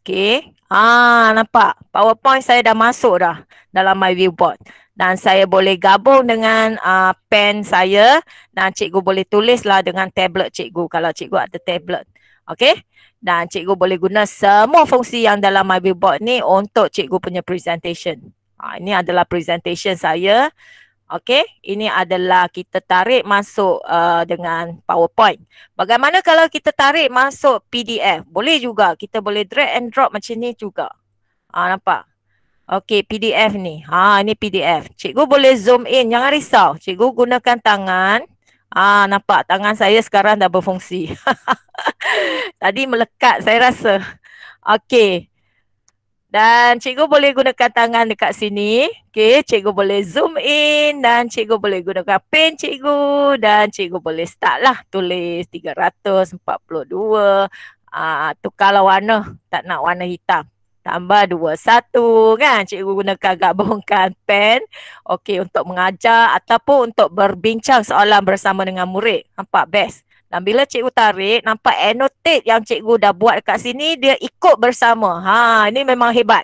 Speaker 2: Okay. Ah, nampak. PowerPoint saya dah masuk dah dalam my viewport. Dan saya boleh gabung dengan uh, pen saya dan cikgu boleh tulis lah dengan tablet cikgu kalau cikgu ada tablet. Okay. Dan cikgu boleh guna semua fungsi yang dalam my viewport ni untuk cikgu punya presentation. Ah, ini adalah presentation saya. Okey, ini adalah kita tarik masuk uh, dengan PowerPoint. Bagaimana kalau kita tarik masuk PDF? Boleh juga, kita boleh drag and drop macam ni juga. Ha, nampak? Okey, PDF ni. Ha, ini PDF. Cikgu boleh zoom in, jangan risau. Cikgu gunakan tangan. Ah, ha, nampak tangan saya sekarang dah berfungsi. (laughs) Tadi melekat saya rasa. Okey. Dan cikgu boleh gunakan tangan dekat sini. Okey, cikgu boleh zoom in dan cikgu boleh gunakan pen cikgu dan cikgu boleh start lah tulis 342. Ah, uh, tukarlah warna. Tak nak warna hitam. Tambah dua satu kan cikgu gunakan gabungkan pen Okey untuk mengajar ataupun untuk berbincang soalan bersama dengan murid Nampak best dan bila cikgu tarik, nampak annotate yang cikgu dah buat kat sini, dia ikut bersama. Ha, ini memang hebat.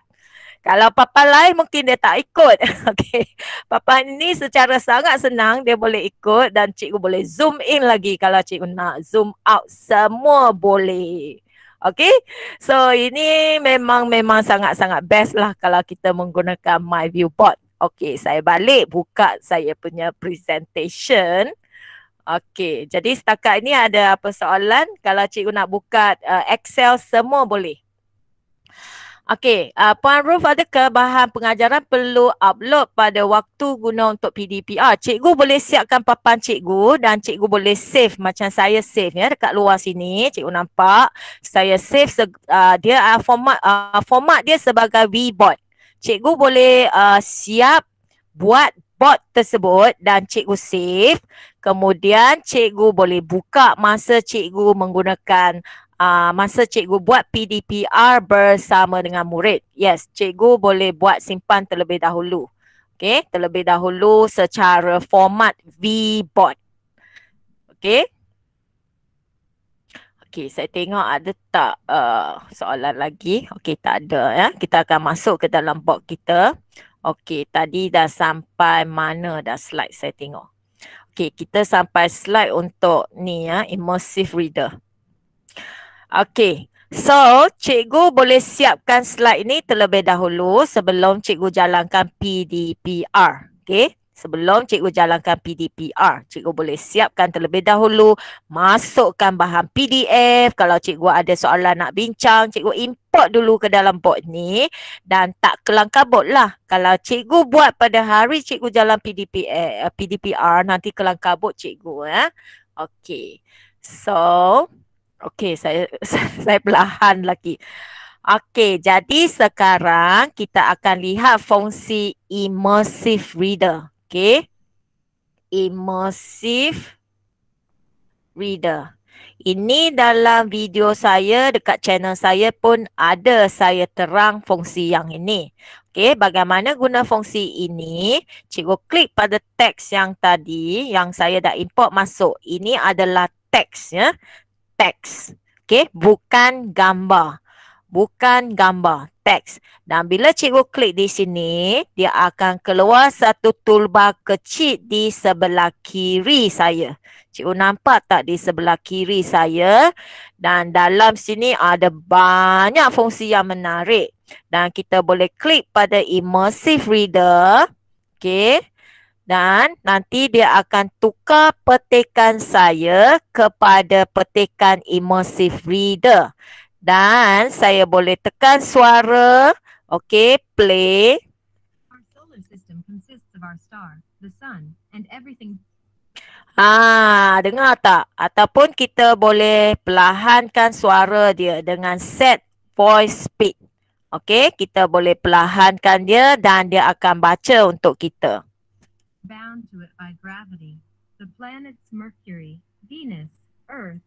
Speaker 2: Kalau papa lain mungkin dia tak ikut. (laughs) Okey. papa ini secara sangat senang dia boleh ikut dan cikgu boleh zoom in lagi kalau cikgu nak zoom out semua boleh. Okey. So ini memang memang sangat-sangat best lah kalau kita menggunakan my viewport. Okey, saya balik buka saya punya presentation. Okey, jadi setakat ini ada apa soalan? Kalau cikgu nak buka uh, Excel semua boleh. Okey, uh, Puan Ruf ada ke bahan pengajaran perlu upload pada waktu guna untuk PDPR? Ah, cikgu boleh siapkan papan cikgu dan cikgu boleh save macam saya save ya dekat luar sini. Cikgu nampak saya save se- uh, dia uh, format uh, format dia sebagai VBOT. Cikgu boleh uh, siap buat report tersebut dan cikgu save. Kemudian cikgu boleh buka masa cikgu menggunakan uh, masa cikgu buat PDPR bersama dengan murid. Yes, cikgu boleh buat simpan terlebih dahulu. Okay, terlebih dahulu secara format VBOT. Okay. Okay, saya tengok ada tak uh, soalan lagi. Okay, tak ada. Ya. Kita akan masuk ke dalam bot kita. Okey, tadi dah sampai mana dah slide saya tengok. Okey, kita sampai slide untuk ni ya, immersive reader. Okey, so cikgu boleh siapkan slide ini terlebih dahulu sebelum cikgu jalankan PDPR. okay? Sebelum cikgu jalankan PDPR, cikgu boleh siapkan terlebih dahulu, masukkan bahan PDF. Kalau cikgu ada soalan nak bincang, cikgu import dulu ke dalam bot ni dan tak bot lah. Kalau cikgu buat pada hari cikgu jalan PDPR, eh, PDPR nanti bot cikgu. Eh? Okay. So, okay saya, saya, (laughs) saya perlahan lagi. Okay, jadi sekarang kita akan lihat fungsi Immersive Reader. Okay. Immersive reader. Ini dalam video saya dekat channel saya pun ada saya terang fungsi yang ini. Okey, bagaimana guna fungsi ini? Cikgu klik pada teks yang tadi yang saya dah import masuk. Ini adalah teks ya. Teks. Okey, bukan gambar bukan gambar, teks. Dan bila cikgu klik di sini, dia akan keluar satu toolbar kecil di sebelah kiri saya. Cikgu nampak tak di sebelah kiri saya? Dan dalam sini ada banyak fungsi yang menarik. Dan kita boleh klik pada Immersive Reader. Okay. Dan nanti dia akan tukar petikan saya kepada petikan Immersive Reader. Dan saya boleh tekan suara. Okay, play. Ah, dengar tak? Ataupun kita boleh perlahankan suara dia dengan set voice speed. Okay, kita boleh perlahankan dia dan dia akan baca untuk kita. Bound to it by gravity, the planets Mercury, Venus, Earth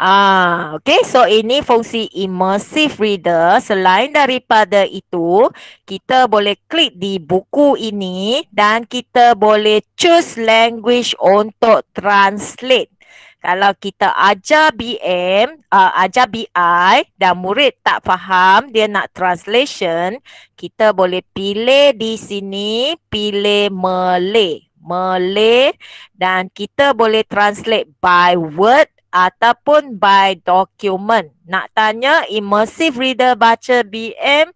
Speaker 2: Ah, okay. So ini fungsi immersive reader. Selain daripada itu, kita boleh klik di buku ini dan kita boleh choose language untuk translate. Kalau kita ajar BM, uh, ajar BI dan murid tak faham dia nak translation, kita boleh pilih di sini, pilih Malay. Malay dan kita boleh translate by word ataupun by document. Nak tanya immersive reader baca BM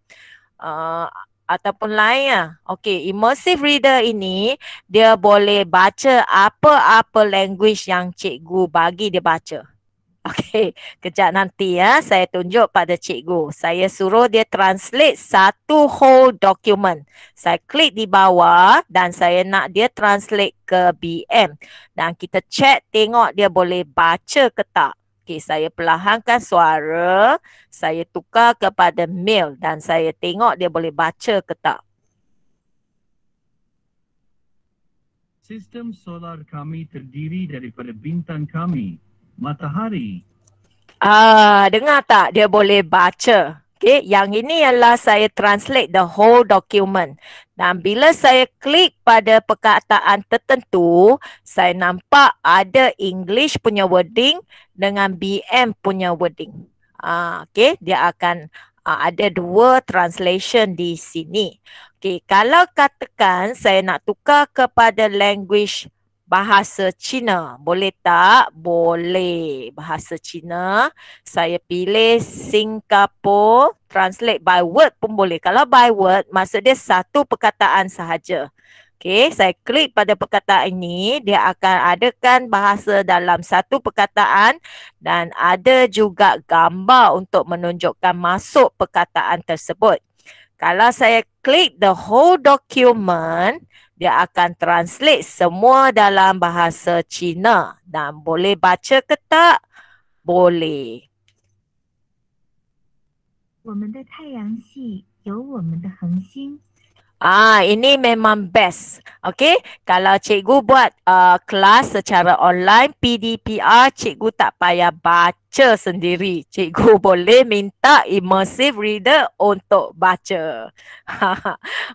Speaker 2: uh, ataupun lain lah. Okay, immersive reader ini dia boleh baca apa-apa language yang cikgu bagi dia baca. (laughs) Okey, kejap nanti ya saya tunjuk pada cikgu. Saya suruh dia translate satu whole document. Saya klik di bawah dan saya nak dia translate ke BM. Dan kita check tengok dia boleh baca ke tak. Okey, saya perlahankan suara. Saya tukar kepada mail dan saya tengok dia boleh baca ke tak.
Speaker 1: Sistem solar kami terdiri daripada bintang kami matahari.
Speaker 2: Ah, dengar tak? Dia boleh baca. Okay, yang ini ialah saya translate the whole document. Dan bila saya klik pada perkataan tertentu, saya nampak ada English punya wording dengan BM punya wording. Ah, okay, dia akan ah, ada dua translation di sini. Okay, kalau katakan saya nak tukar kepada language bahasa Cina. Boleh tak? Boleh. Bahasa Cina, saya pilih Singapore. Translate by word pun boleh. Kalau by word, maksud dia satu perkataan sahaja. Okay, saya klik pada perkataan ini, dia akan adakan bahasa dalam satu perkataan dan ada juga gambar untuk menunjukkan masuk perkataan tersebut. Kalau saya klik the whole document, dia akan translate semua dalam bahasa Cina. Dan boleh baca ke tak? Boleh. Kita Ah, ini memang best. Okay, kalau cikgu buat uh, kelas secara online, PDPR, cikgu tak payah baca sendiri. Cikgu (laughs) boleh minta immersive reader untuk baca. (laughs)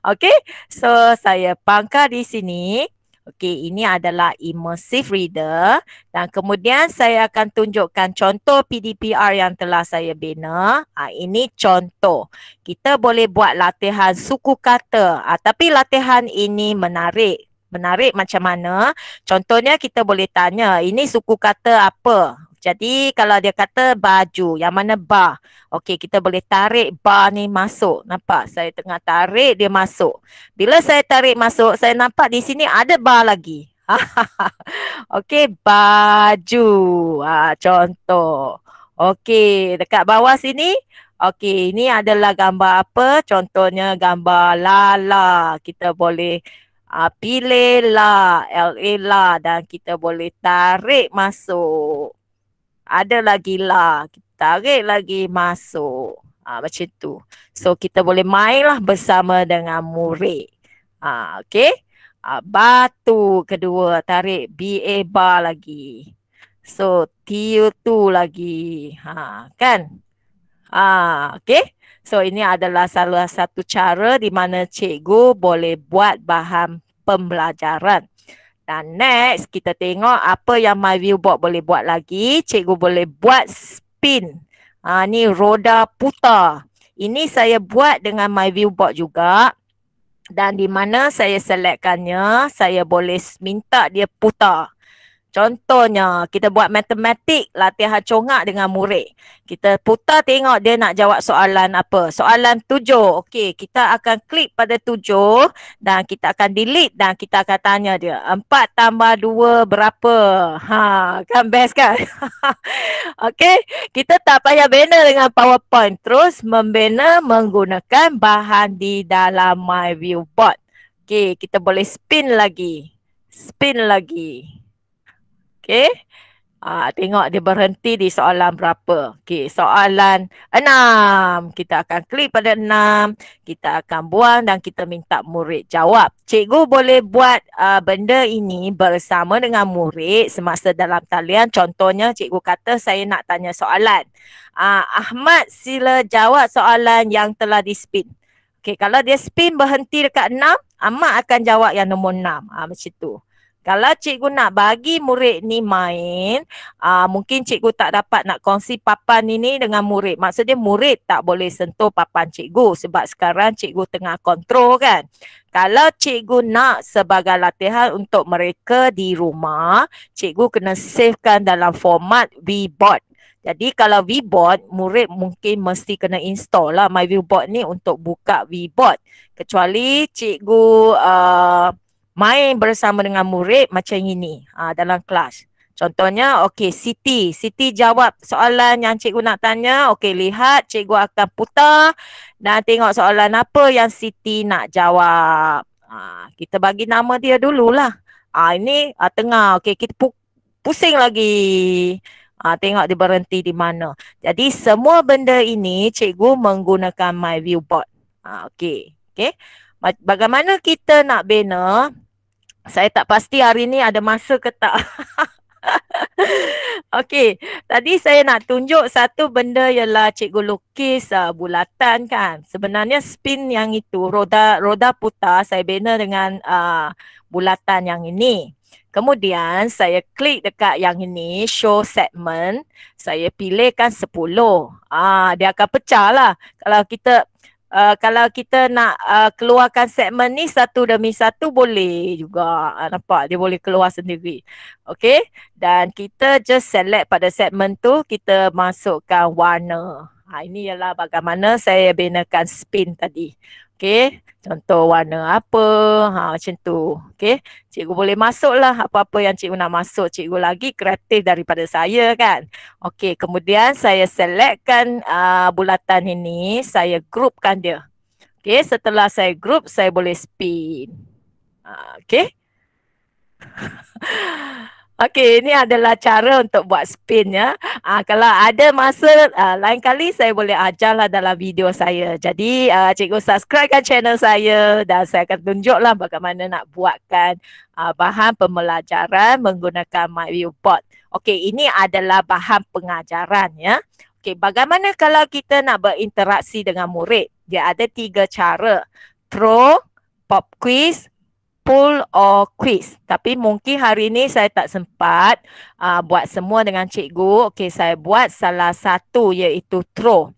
Speaker 2: okay, so saya pangkal di sini. Okey, ini adalah immersive reader dan kemudian saya akan tunjukkan contoh PDPR yang telah saya bina. Ha, ini contoh. Kita boleh buat latihan suku kata ha, tapi latihan ini menarik. Menarik macam mana? Contohnya kita boleh tanya, ini suku kata apa? Jadi kalau dia kata baju, yang mana bar. Okey, kita boleh tarik bar ni masuk. Nampak? Saya tengah tarik dia masuk. Bila saya tarik masuk, saya nampak di sini ada bar lagi. (laughs) Okey, baju. Ha, contoh. Okey, dekat bawah sini. Okey, ini adalah gambar apa? Contohnya gambar lala. Kita boleh uh, pilih lah, L-A la dan kita boleh tarik masuk ada lagi lah. Kita tarik lagi masuk. Ha, macam tu. So kita boleh mainlah bersama dengan murid. Ha, ah, okay. Ha, ah, batu kedua tarik BA bar lagi. So tier tu lagi. Ha, kan? Ha, okay. So ini adalah salah satu cara di mana cikgu boleh buat bahan pembelajaran. Dan next kita tengok apa yang my viewbot boleh buat lagi. Cikgu boleh buat spin. Ha, ni roda putar. Ini saya buat dengan my viewbot juga. Dan di mana saya selectkannya, saya boleh minta dia putar. Contohnya, kita buat matematik latihan congak dengan murid. Kita putar tengok dia nak jawab soalan apa. Soalan tujuh. Okey, kita akan klik pada tujuh dan kita akan delete dan kita akan tanya dia. Empat tambah dua berapa? Ha, kan best kan? (laughs) Okey, kita tak payah bina dengan PowerPoint. Terus membina menggunakan bahan di dalam MyViewBot. Okey, kita boleh spin lagi. Spin lagi. Okay, Ah, tengok dia berhenti di soalan berapa. Okey, soalan enam. Kita akan klik pada enam. Kita akan buang dan kita minta murid jawab. Cikgu boleh buat uh, benda ini bersama dengan murid semasa dalam talian. Contohnya, cikgu kata saya nak tanya soalan. Ah, Ahmad sila jawab soalan yang telah dispin. Okay, kalau dia spin berhenti dekat enam, Ahmad akan jawab yang nombor enam. Ah, macam tu. Kalau cikgu nak bagi murid ni main, uh, mungkin cikgu tak dapat nak kongsi papan ini dengan murid. Maksudnya murid tak boleh sentuh papan cikgu sebab sekarang cikgu tengah kontrol kan. Kalau cikgu nak sebagai latihan untuk mereka di rumah, cikgu kena savekan dalam format WeBot. Jadi kalau WeBot, murid mungkin mesti kena install lah My MyWeBot ni untuk buka WeBot. Kecuali cikgu... Uh, main bersama dengan murid macam ini ha, dalam kelas. Contohnya, okey Siti. Siti jawab soalan yang cikgu nak tanya. Okey, lihat cikgu akan putar dan tengok soalan apa yang Siti nak jawab. Ha, kita bagi nama dia dululah. Ha, ini ha, tengah. Okey, kita pu- pusing lagi. Ha, tengok dia berhenti di mana. Jadi, semua benda ini cikgu menggunakan My MyViewBot. Ha, okey, okey bagaimana kita nak bina saya tak pasti hari ni ada masa ke tak (laughs) Okey, tadi saya nak tunjuk satu benda ialah cikgu lukis uh, bulatan kan. Sebenarnya spin yang itu roda roda putar saya bina dengan uh, bulatan yang ini. Kemudian saya klik dekat yang ini show segment, saya pilihkan 10. Ah uh, dia akan pecah lah. Kalau kita uh, kalau kita nak uh, keluarkan segmen ni satu demi satu boleh juga eh, nampak dia boleh keluar sendiri okey dan kita just select pada segmen tu kita masukkan warna ha ini ialah bagaimana saya binakan spin tadi Okey, contoh warna apa, ha, macam tu. Okey, cikgu boleh masuk lah apa-apa yang cikgu nak masuk. Cikgu lagi kreatif daripada saya kan. Okey, kemudian saya selectkan uh, bulatan ini, saya groupkan dia. Okey, setelah saya group, saya boleh spin. Uh, Okey. (laughs) Okey, ini adalah cara untuk buat spin ya. Uh, kalau ada masa uh, lain kali saya boleh ajarlah dalam video saya. Jadi uh, cikgu subscribe kan channel saya dan saya akan tunjuklah bagaimana nak buatkan uh, bahan pembelajaran menggunakan MyViewBot. Okey, ini adalah bahan pengajaran ya. Okey, bagaimana kalau kita nak berinteraksi dengan murid? Dia ada tiga cara. Throw, pop quiz, poll or quiz. Tapi mungkin hari ni saya tak sempat uh, buat semua dengan cikgu. Okey, saya buat salah satu iaitu throw.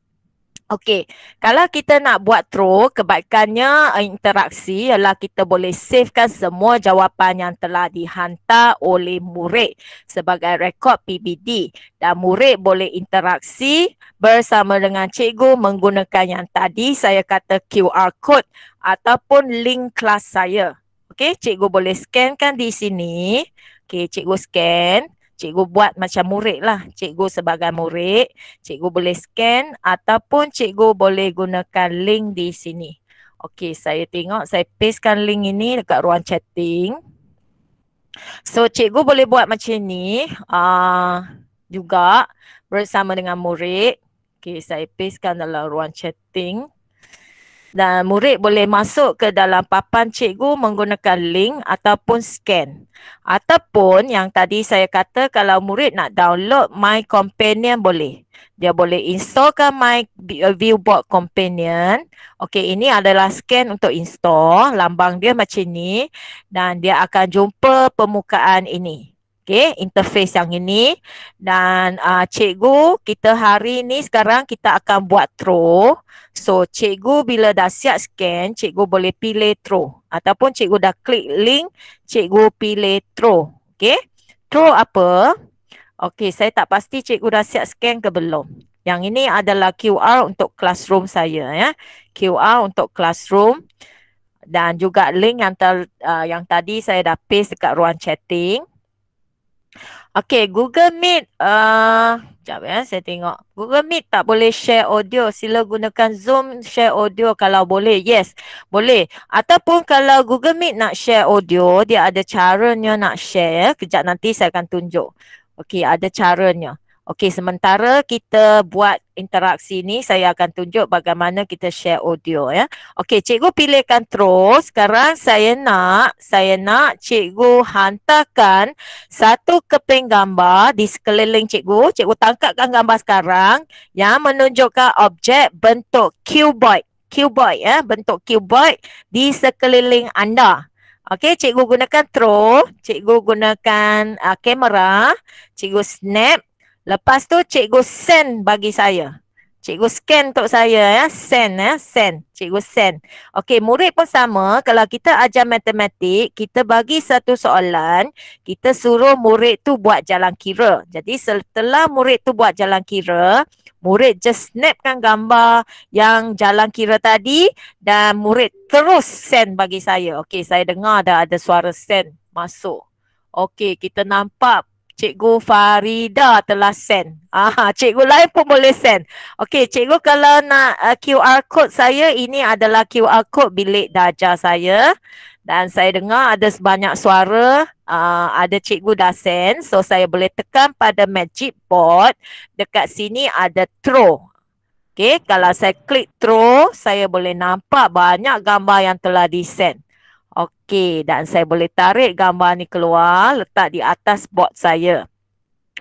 Speaker 2: Okey, kalau kita nak buat throw, kebaikannya uh, interaksi ialah kita boleh savekan semua jawapan yang telah dihantar oleh murid sebagai rekod PBD dan murid boleh interaksi bersama dengan cikgu menggunakan yang tadi saya kata QR code ataupun link kelas saya okey cikgu boleh scan kan di sini okey cikgu scan cikgu buat macam murid lah cikgu sebagai murid cikgu boleh scan ataupun cikgu boleh gunakan link di sini okey saya tengok saya pastekan link ini dekat ruang chatting so cikgu boleh buat macam ni uh, juga bersama dengan murid okey saya pastekan dalam ruang chatting dan murid boleh masuk ke dalam papan cikgu menggunakan link ataupun scan. Ataupun yang tadi saya kata kalau murid nak download My Companion boleh. Dia boleh installkan My Viewboard Companion. Okey, ini adalah scan untuk install. Lambang dia macam ni dan dia akan jumpa permukaan ini. Okay, interface yang ini dan uh, cikgu kita hari ni sekarang kita akan buat throw. So cikgu bila dah siap scan, cikgu boleh pilih throw ataupun cikgu dah klik link, cikgu pilih throw. Okay, throw apa? Okay, saya tak pasti cikgu dah siap scan ke belum. Yang ini adalah QR untuk classroom saya ya. QR untuk classroom dan juga link yang, ter, uh, ah, yang tadi saya dah paste dekat ruang chatting. Okay, Google Meet. Uh, sekejap ya, eh, saya tengok. Google Meet tak boleh share audio. Sila gunakan Zoom share audio kalau boleh. Yes, boleh. Ataupun kalau Google Meet nak share audio, dia ada caranya nak share. Ya. Kejap nanti saya akan tunjuk. Okay, ada caranya. Uh, Okey, sementara kita buat interaksi ni, saya akan tunjuk bagaimana kita share audio ya. Okey, cikgu pilih control. Sekarang saya nak, saya nak cikgu hantarkan satu keping gambar di sekeliling cikgu. Cikgu tangkapkan gambar sekarang yang menunjukkan objek bentuk cuboid. Cuboid ya, bentuk cuboid di sekeliling anda. Okey, cikgu gunakan throw, cikgu gunakan uh, kamera, cikgu snap Lepas tu cikgu send bagi saya. Cikgu scan untuk saya ya, send ya, send. Cikgu send. Okey, murid pun sama, kalau kita ajar matematik, kita bagi satu soalan, kita suruh murid tu buat jalan kira. Jadi setelah murid tu buat jalan kira, murid just snapkan gambar yang jalan kira tadi dan murid terus send bagi saya. Okey, saya dengar dah ada suara send masuk. Okey, kita nampak Cikgu Farida telah send. Aha, cikgu lain pun boleh send. Okey, cikgu kalau nak uh, eh, QR code saya, ini adalah QR code bilik darjah saya. Dan saya dengar ada sebanyak suara, uh, ada cikgu dah send. So, saya boleh tekan pada magic board. Dekat sini ada throw. Okey, kalau saya klik throw, saya boleh nampak banyak gambar yang telah di-send. Okey, dan saya boleh tarik gambar ni keluar, letak di atas bot saya.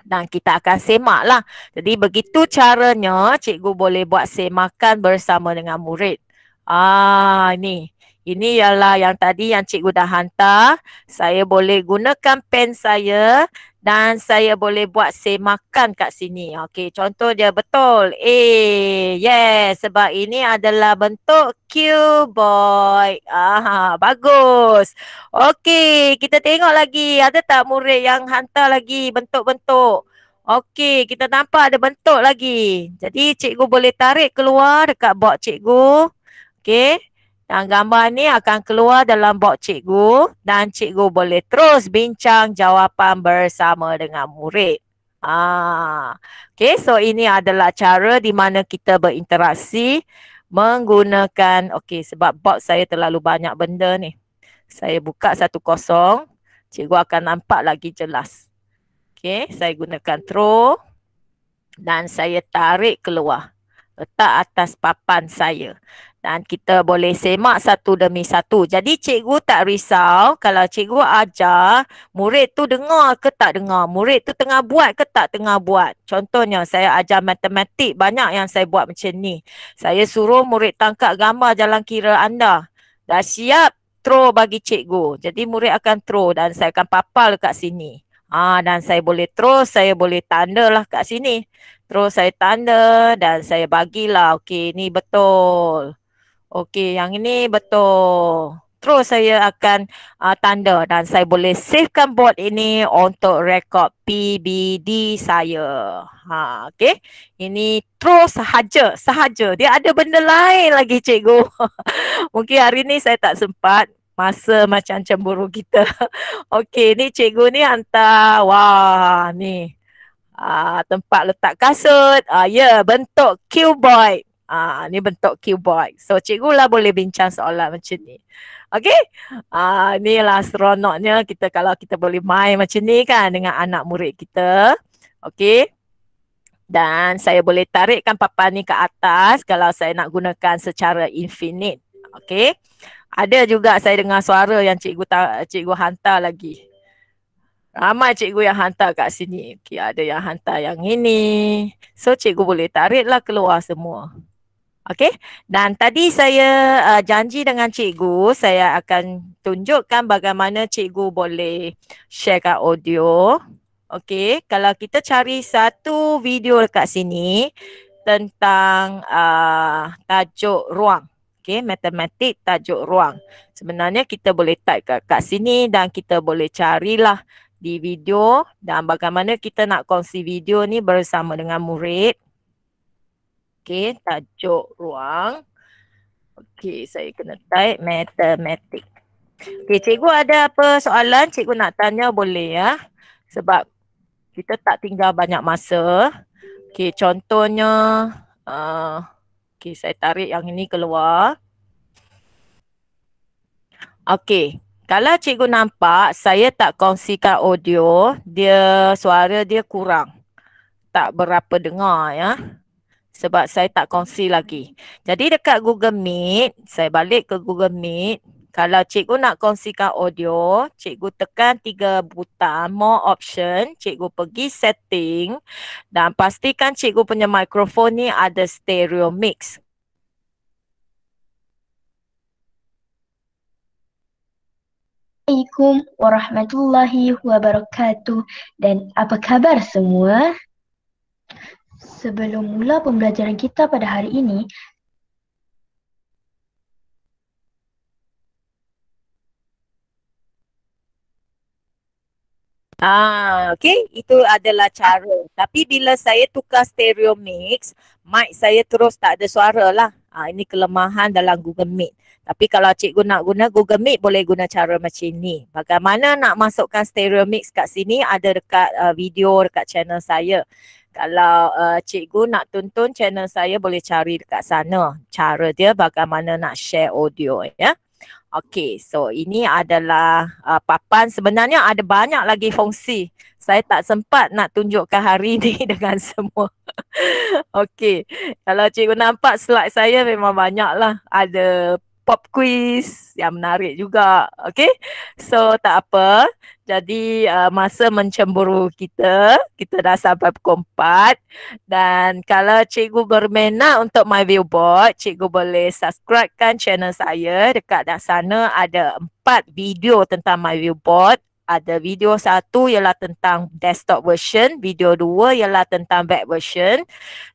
Speaker 2: Dan kita akan semaklah. Jadi begitu caranya cikgu boleh buat semakan bersama dengan murid. Ah, ini. Ini ialah yang tadi yang cikgu dah hantar. Saya boleh gunakan pen saya dan saya boleh buat semakan kat sini. Okey, contoh dia betul. Eh, Yes, sebab ini adalah bentuk Q boy. Ah, bagus. Okey, kita tengok lagi. Ada tak murid yang hantar lagi bentuk-bentuk? Okey, kita nampak ada bentuk lagi. Jadi, cikgu boleh tarik keluar dekat bot cikgu. Okey. Yang gambar ni akan keluar dalam box cikgu dan cikgu boleh terus bincang jawapan bersama dengan murid. Ah. Ha. Okay, so ini adalah cara di mana kita berinteraksi menggunakan, okay sebab box saya terlalu banyak benda ni. Saya buka satu kosong, cikgu akan nampak lagi jelas. Okay, saya gunakan throw dan saya tarik keluar. Letak atas papan saya dan kita boleh semak satu demi satu. Jadi cikgu tak risau kalau cikgu ajar, murid tu dengar ke tak dengar, murid tu tengah buat ke tak tengah buat. Contohnya saya ajar matematik, banyak yang saya buat macam ni. Saya suruh murid tangkap gambar jalan kira anda. Dah siap throw bagi cikgu. Jadi murid akan throw dan saya akan papal dekat sini. Ah dan saya boleh terus saya boleh tandalah kat sini. Terus saya tanda dan saya bagilah okey ni betul. Okey, yang ini betul. Terus saya akan uh, tanda dan saya boleh savekan board ini untuk rekod PBD saya. Ha, okey. Ini terus sahaja, sahaja. Dia ada benda lain lagi cikgu. (laughs) Mungkin hari ini saya tak sempat masa macam cemburu kita. (laughs) okey, ni cikgu ni hantar. Wah, ni. Uh, tempat letak kasut. Uh, ya, yeah, bentuk cuboid. Ah, ni bentuk keyboard. So cikgu lah boleh bincang soalan macam ni. Okay? Ah, ni lah seronoknya kita kalau kita boleh main macam ni kan dengan anak murid kita. Okay? Dan saya boleh tarikkan papan ni ke atas kalau saya nak gunakan secara infinite. Okay? Ada juga saya dengar suara yang cikgu ta- cikgu hantar lagi. Ramai cikgu yang hantar kat sini. Okay, ada yang hantar yang ini. So cikgu boleh tariklah keluar semua. Okey. Dan tadi saya uh, janji dengan cikgu saya akan tunjukkan bagaimana cikgu boleh sharekan audio. Okey, kalau kita cari satu video dekat sini tentang uh, tajuk ruang. Okey, matematik tajuk ruang. Sebenarnya kita boleh type kat, kat sini dan kita boleh carilah di video dan bagaimana kita nak kongsi video ni bersama dengan murid. Okey, tajuk ruang. Okey, saya kena type matematik. Okey, cikgu ada apa soalan cikgu nak tanya boleh ya. Sebab kita tak tinggal banyak masa. Okey, contohnya uh, Okey, saya tarik yang ini keluar. Okey, kalau cikgu nampak saya tak kongsikan audio, dia suara dia kurang. Tak berapa dengar ya sebab saya tak kongsi lagi. Jadi dekat Google Meet, saya balik ke Google Meet. Kalau cikgu nak kongsikan audio, cikgu tekan tiga butang more option, cikgu pergi setting dan pastikan cikgu punya mikrofon ni ada stereo mix.
Speaker 1: Assalamualaikum warahmatullahi wabarakatuh dan apa khabar semua? Sebelum mula pembelajaran kita pada hari ini,
Speaker 2: Ah, okay. Itu adalah cara. Tapi bila saya tukar stereo mix, mic saya terus tak ada suara lah. Ah, ini kelemahan dalam Google Meet. Tapi kalau cikgu nak guna Google Meet, boleh guna cara macam ni. Bagaimana nak masukkan stereo mix kat sini ada dekat uh, video dekat channel saya kalau uh, cikgu nak tonton channel saya boleh cari dekat sana cara dia bagaimana nak share audio ya. Okey, so ini adalah uh, papan sebenarnya ada banyak lagi fungsi. Saya tak sempat nak tunjukkan hari ini (laughs) dengan semua. Okey, kalau cikgu nampak slide saya memang banyaklah ada pop quiz yang menarik juga. Okay, so tak apa. Jadi uh, masa mencemburu kita, kita dah sampai kompat. Dan kalau cikgu berminat untuk My Viewboard, cikgu boleh subscribe kan channel saya. Dekat dah sana ada empat video tentang My Viewboard ada video satu ialah tentang desktop version, video dua ialah tentang web version,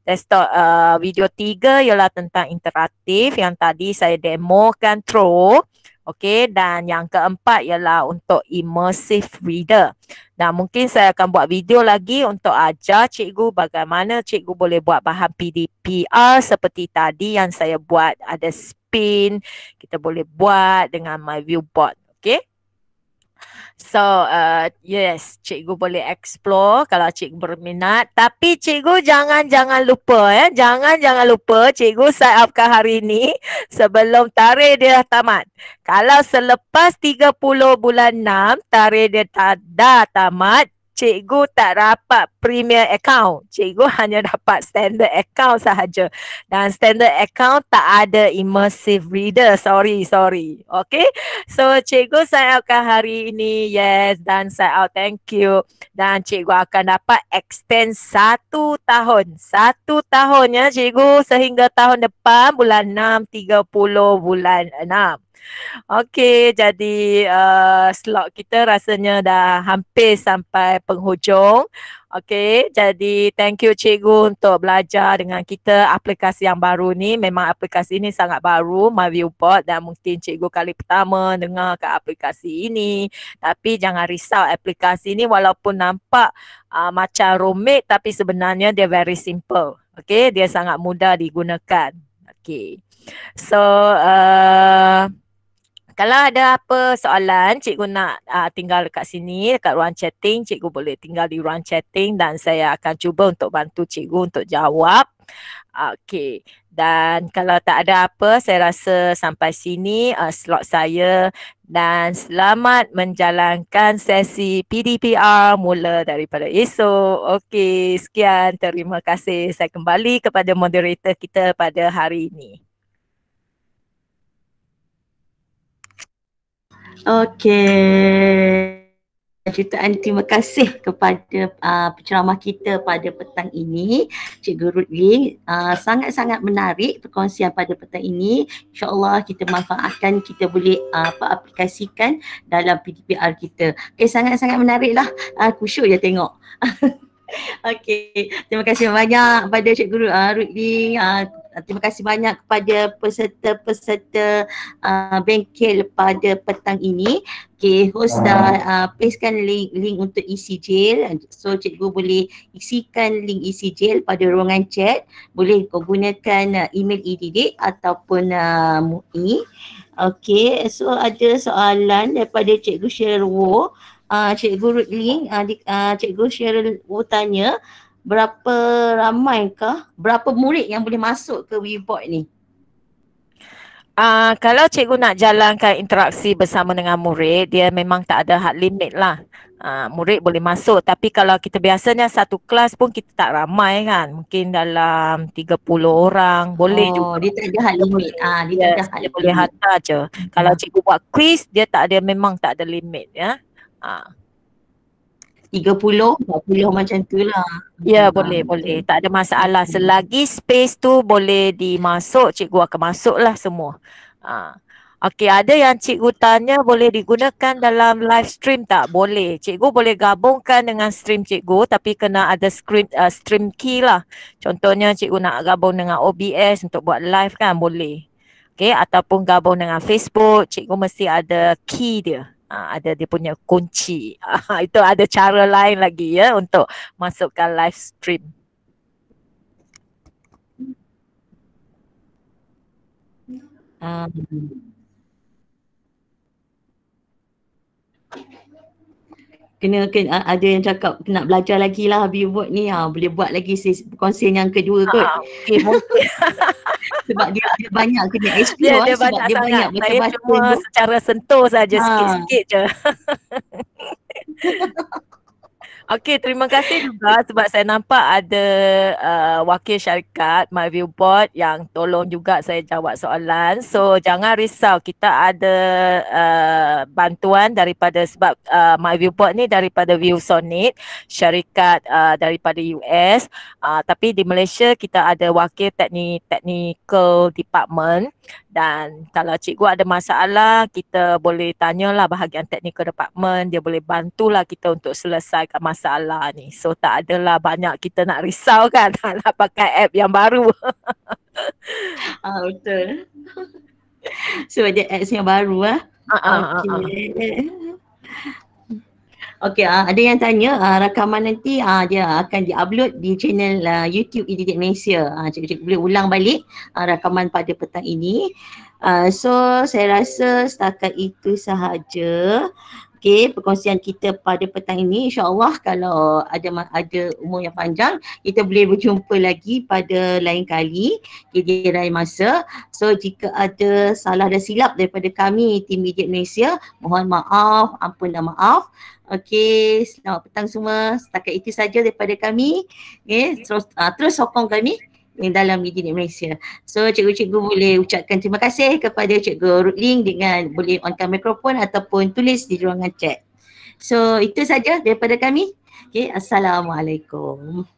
Speaker 2: desktop uh, video tiga ialah tentang interaktif yang tadi saya demo kan throw. Okey dan yang keempat ialah untuk immersive reader. Nah mungkin saya akan buat video lagi untuk ajar cikgu bagaimana cikgu boleh buat bahan PDPR seperti tadi yang saya buat ada spin kita boleh buat dengan my viewport. Okey. So uh, yes, cikgu boleh explore kalau cikgu berminat. Tapi cikgu jangan-jangan lupa ya. Eh. Jangan-jangan lupa cikgu sign up kan hari ini sebelum tarikh dia tamat. Kalau selepas 30 bulan 6 tarikh dia dah tamat, cikgu tak dapat premier account. Cikgu (laughs) hanya dapat standard account sahaja. Dan standard account tak ada immersive reader. Sorry, sorry. Okay. So, cikgu sign out kan hari ini. Yes. Dan sign out. Thank you. Dan cikgu akan dapat extend satu tahun. Satu tahun ya cikgu. Sehingga tahun depan bulan 6, 30 bulan 6. Okey, jadi uh, slot kita rasanya dah hampir sampai penghujung. Okey, jadi thank you cikgu untuk belajar dengan kita aplikasi yang baru ni. Memang aplikasi ini sangat baru, MyViewBot dan mungkin cikgu kali pertama dengar ke aplikasi ini. Tapi jangan risau aplikasi ini walaupun nampak uh, macam rumit tapi sebenarnya dia very simple. Okey, dia sangat mudah digunakan. Okey. So, uh, kalau ada apa soalan cikgu nak uh, tinggal dekat sini dekat ruang chatting cikgu boleh tinggal di ruang chatting dan saya akan cuba untuk bantu cikgu untuk jawab okey dan kalau tak ada apa saya rasa sampai sini uh, slot saya dan selamat menjalankan sesi PDPR mula daripada esok. Okey, sekian. Terima kasih. Saya kembali kepada moderator kita pada hari ini.
Speaker 1: Okey. Jutaan terima kasih kepada uh, penceramah kita pada petang ini, Cik Guru Uh, ah, sangat-sangat menarik perkongsian pada petang ini. InsyaAllah kita manfaatkan, kita boleh apa uh, aplikasikan dalam PDPR kita. Okey, sangat-sangat menariklah. Uh, ah, kusyuk je tengok. (laughs) Okey, terima kasih banyak kepada Cik Guru uh, ah, Rudy. Uh, ah, terima kasih banyak kepada peserta-peserta uh, bengkel pada petang ini. Okey, host dah uh, pastekan link, link untuk isi jail. So Cik Guru boleh isikan link isi jail pada ruangan chat. Boleh kau gunakan uh, email e-didik ataupun uh, MUI. Okey, so ada soalan daripada Cikgu Sherwo. Okey uh, Cikgu Rudling, uh, ah, di, uh, Cikgu Cheryl bertanya berapa ramaikah, berapa murid yang boleh masuk ke WeBot ni? Uh, kalau cikgu nak
Speaker 2: jalankan interaksi bersama dengan murid, dia memang tak ada hak limit lah. Uh, murid boleh masuk tapi kalau kita biasanya satu kelas pun kita tak ramai kan mungkin dalam 30 orang boleh oh, juga dia tak ada hal limit ah dia, dia tak ada boleh hantar je kalau hmm. cikgu buat quiz dia tak ada memang tak ada limit ya Ah.
Speaker 1: tiga 30-40 macam tu lah.
Speaker 2: Ya ah, boleh ha. boleh. Tak ada masalah. Selagi space tu boleh dimasuk. Cikgu akan masuk lah semua. Ha. Okey ada yang cikgu tanya boleh digunakan dalam live stream tak? Boleh. Cikgu boleh gabungkan dengan stream cikgu tapi kena ada screen, uh, stream key lah. Contohnya cikgu nak gabung dengan OBS untuk buat live kan boleh. Okey ataupun gabung dengan Facebook cikgu mesti ada key dia. Uh, ada dia punya kunci. Uh, (laughs) itu ada cara lain lagi ya untuk masukkan live stream.
Speaker 1: Um kena, kena ada yang cakap nak belajar lagi lah Vivoat ni ha, boleh buat lagi ses- konsen yang kedua ah, kot okay, (laughs) sebab dia ada banyak kena explore dia, lah dia sebab banyak dia sangat. macam saya cuma secara
Speaker 2: sentuh saja ha. sikit-sikit je (laughs) Okay, terima kasih juga sebab saya nampak ada uh, wakil syarikat MyViewBot yang tolong juga saya jawab soalan. So, jangan risau kita ada uh, bantuan daripada sebab uh, MyViewBot ni daripada ViewSonic, syarikat uh, daripada US. Uh, tapi di Malaysia kita ada wakil teknik technical department dan kalau cikgu ada masalah kita boleh tanyalah bahagian technical department dia boleh bantulah kita untuk selesaikan masalah masalah ni. So tak adalah banyak kita nak risau kan tak (laughs) nak pakai app yang baru.
Speaker 1: Ah uh, betul. So ada apps yang baru ah. ah, ah, ah Okey. Okey ada yang tanya uh, rakaman nanti uh, dia akan diupload di channel uh, YouTube Idiot Malaysia. Ah uh, cikgu-cikgu boleh ulang balik uh, rakaman pada petang ini. Uh, so saya rasa setakat itu sahaja. Okay, perkongsian kita pada petang ini insyaAllah kalau ada ada umur yang panjang kita boleh berjumpa lagi pada lain kali jadi lain masa. So jika ada salah dan silap daripada kami Tim Media Malaysia mohon maaf, ampun dan maaf. Okay, selamat petang semua. Setakat itu saja daripada kami. Okay, terus, uh, terus sokong kami yang dalam media di Malaysia. So cikgu-cikgu boleh ucapkan terima kasih kepada cikgu Rutling dengan boleh on mikrofon microphone ataupun tulis di ruangan chat. So itu saja daripada kami. Okay, Assalamualaikum.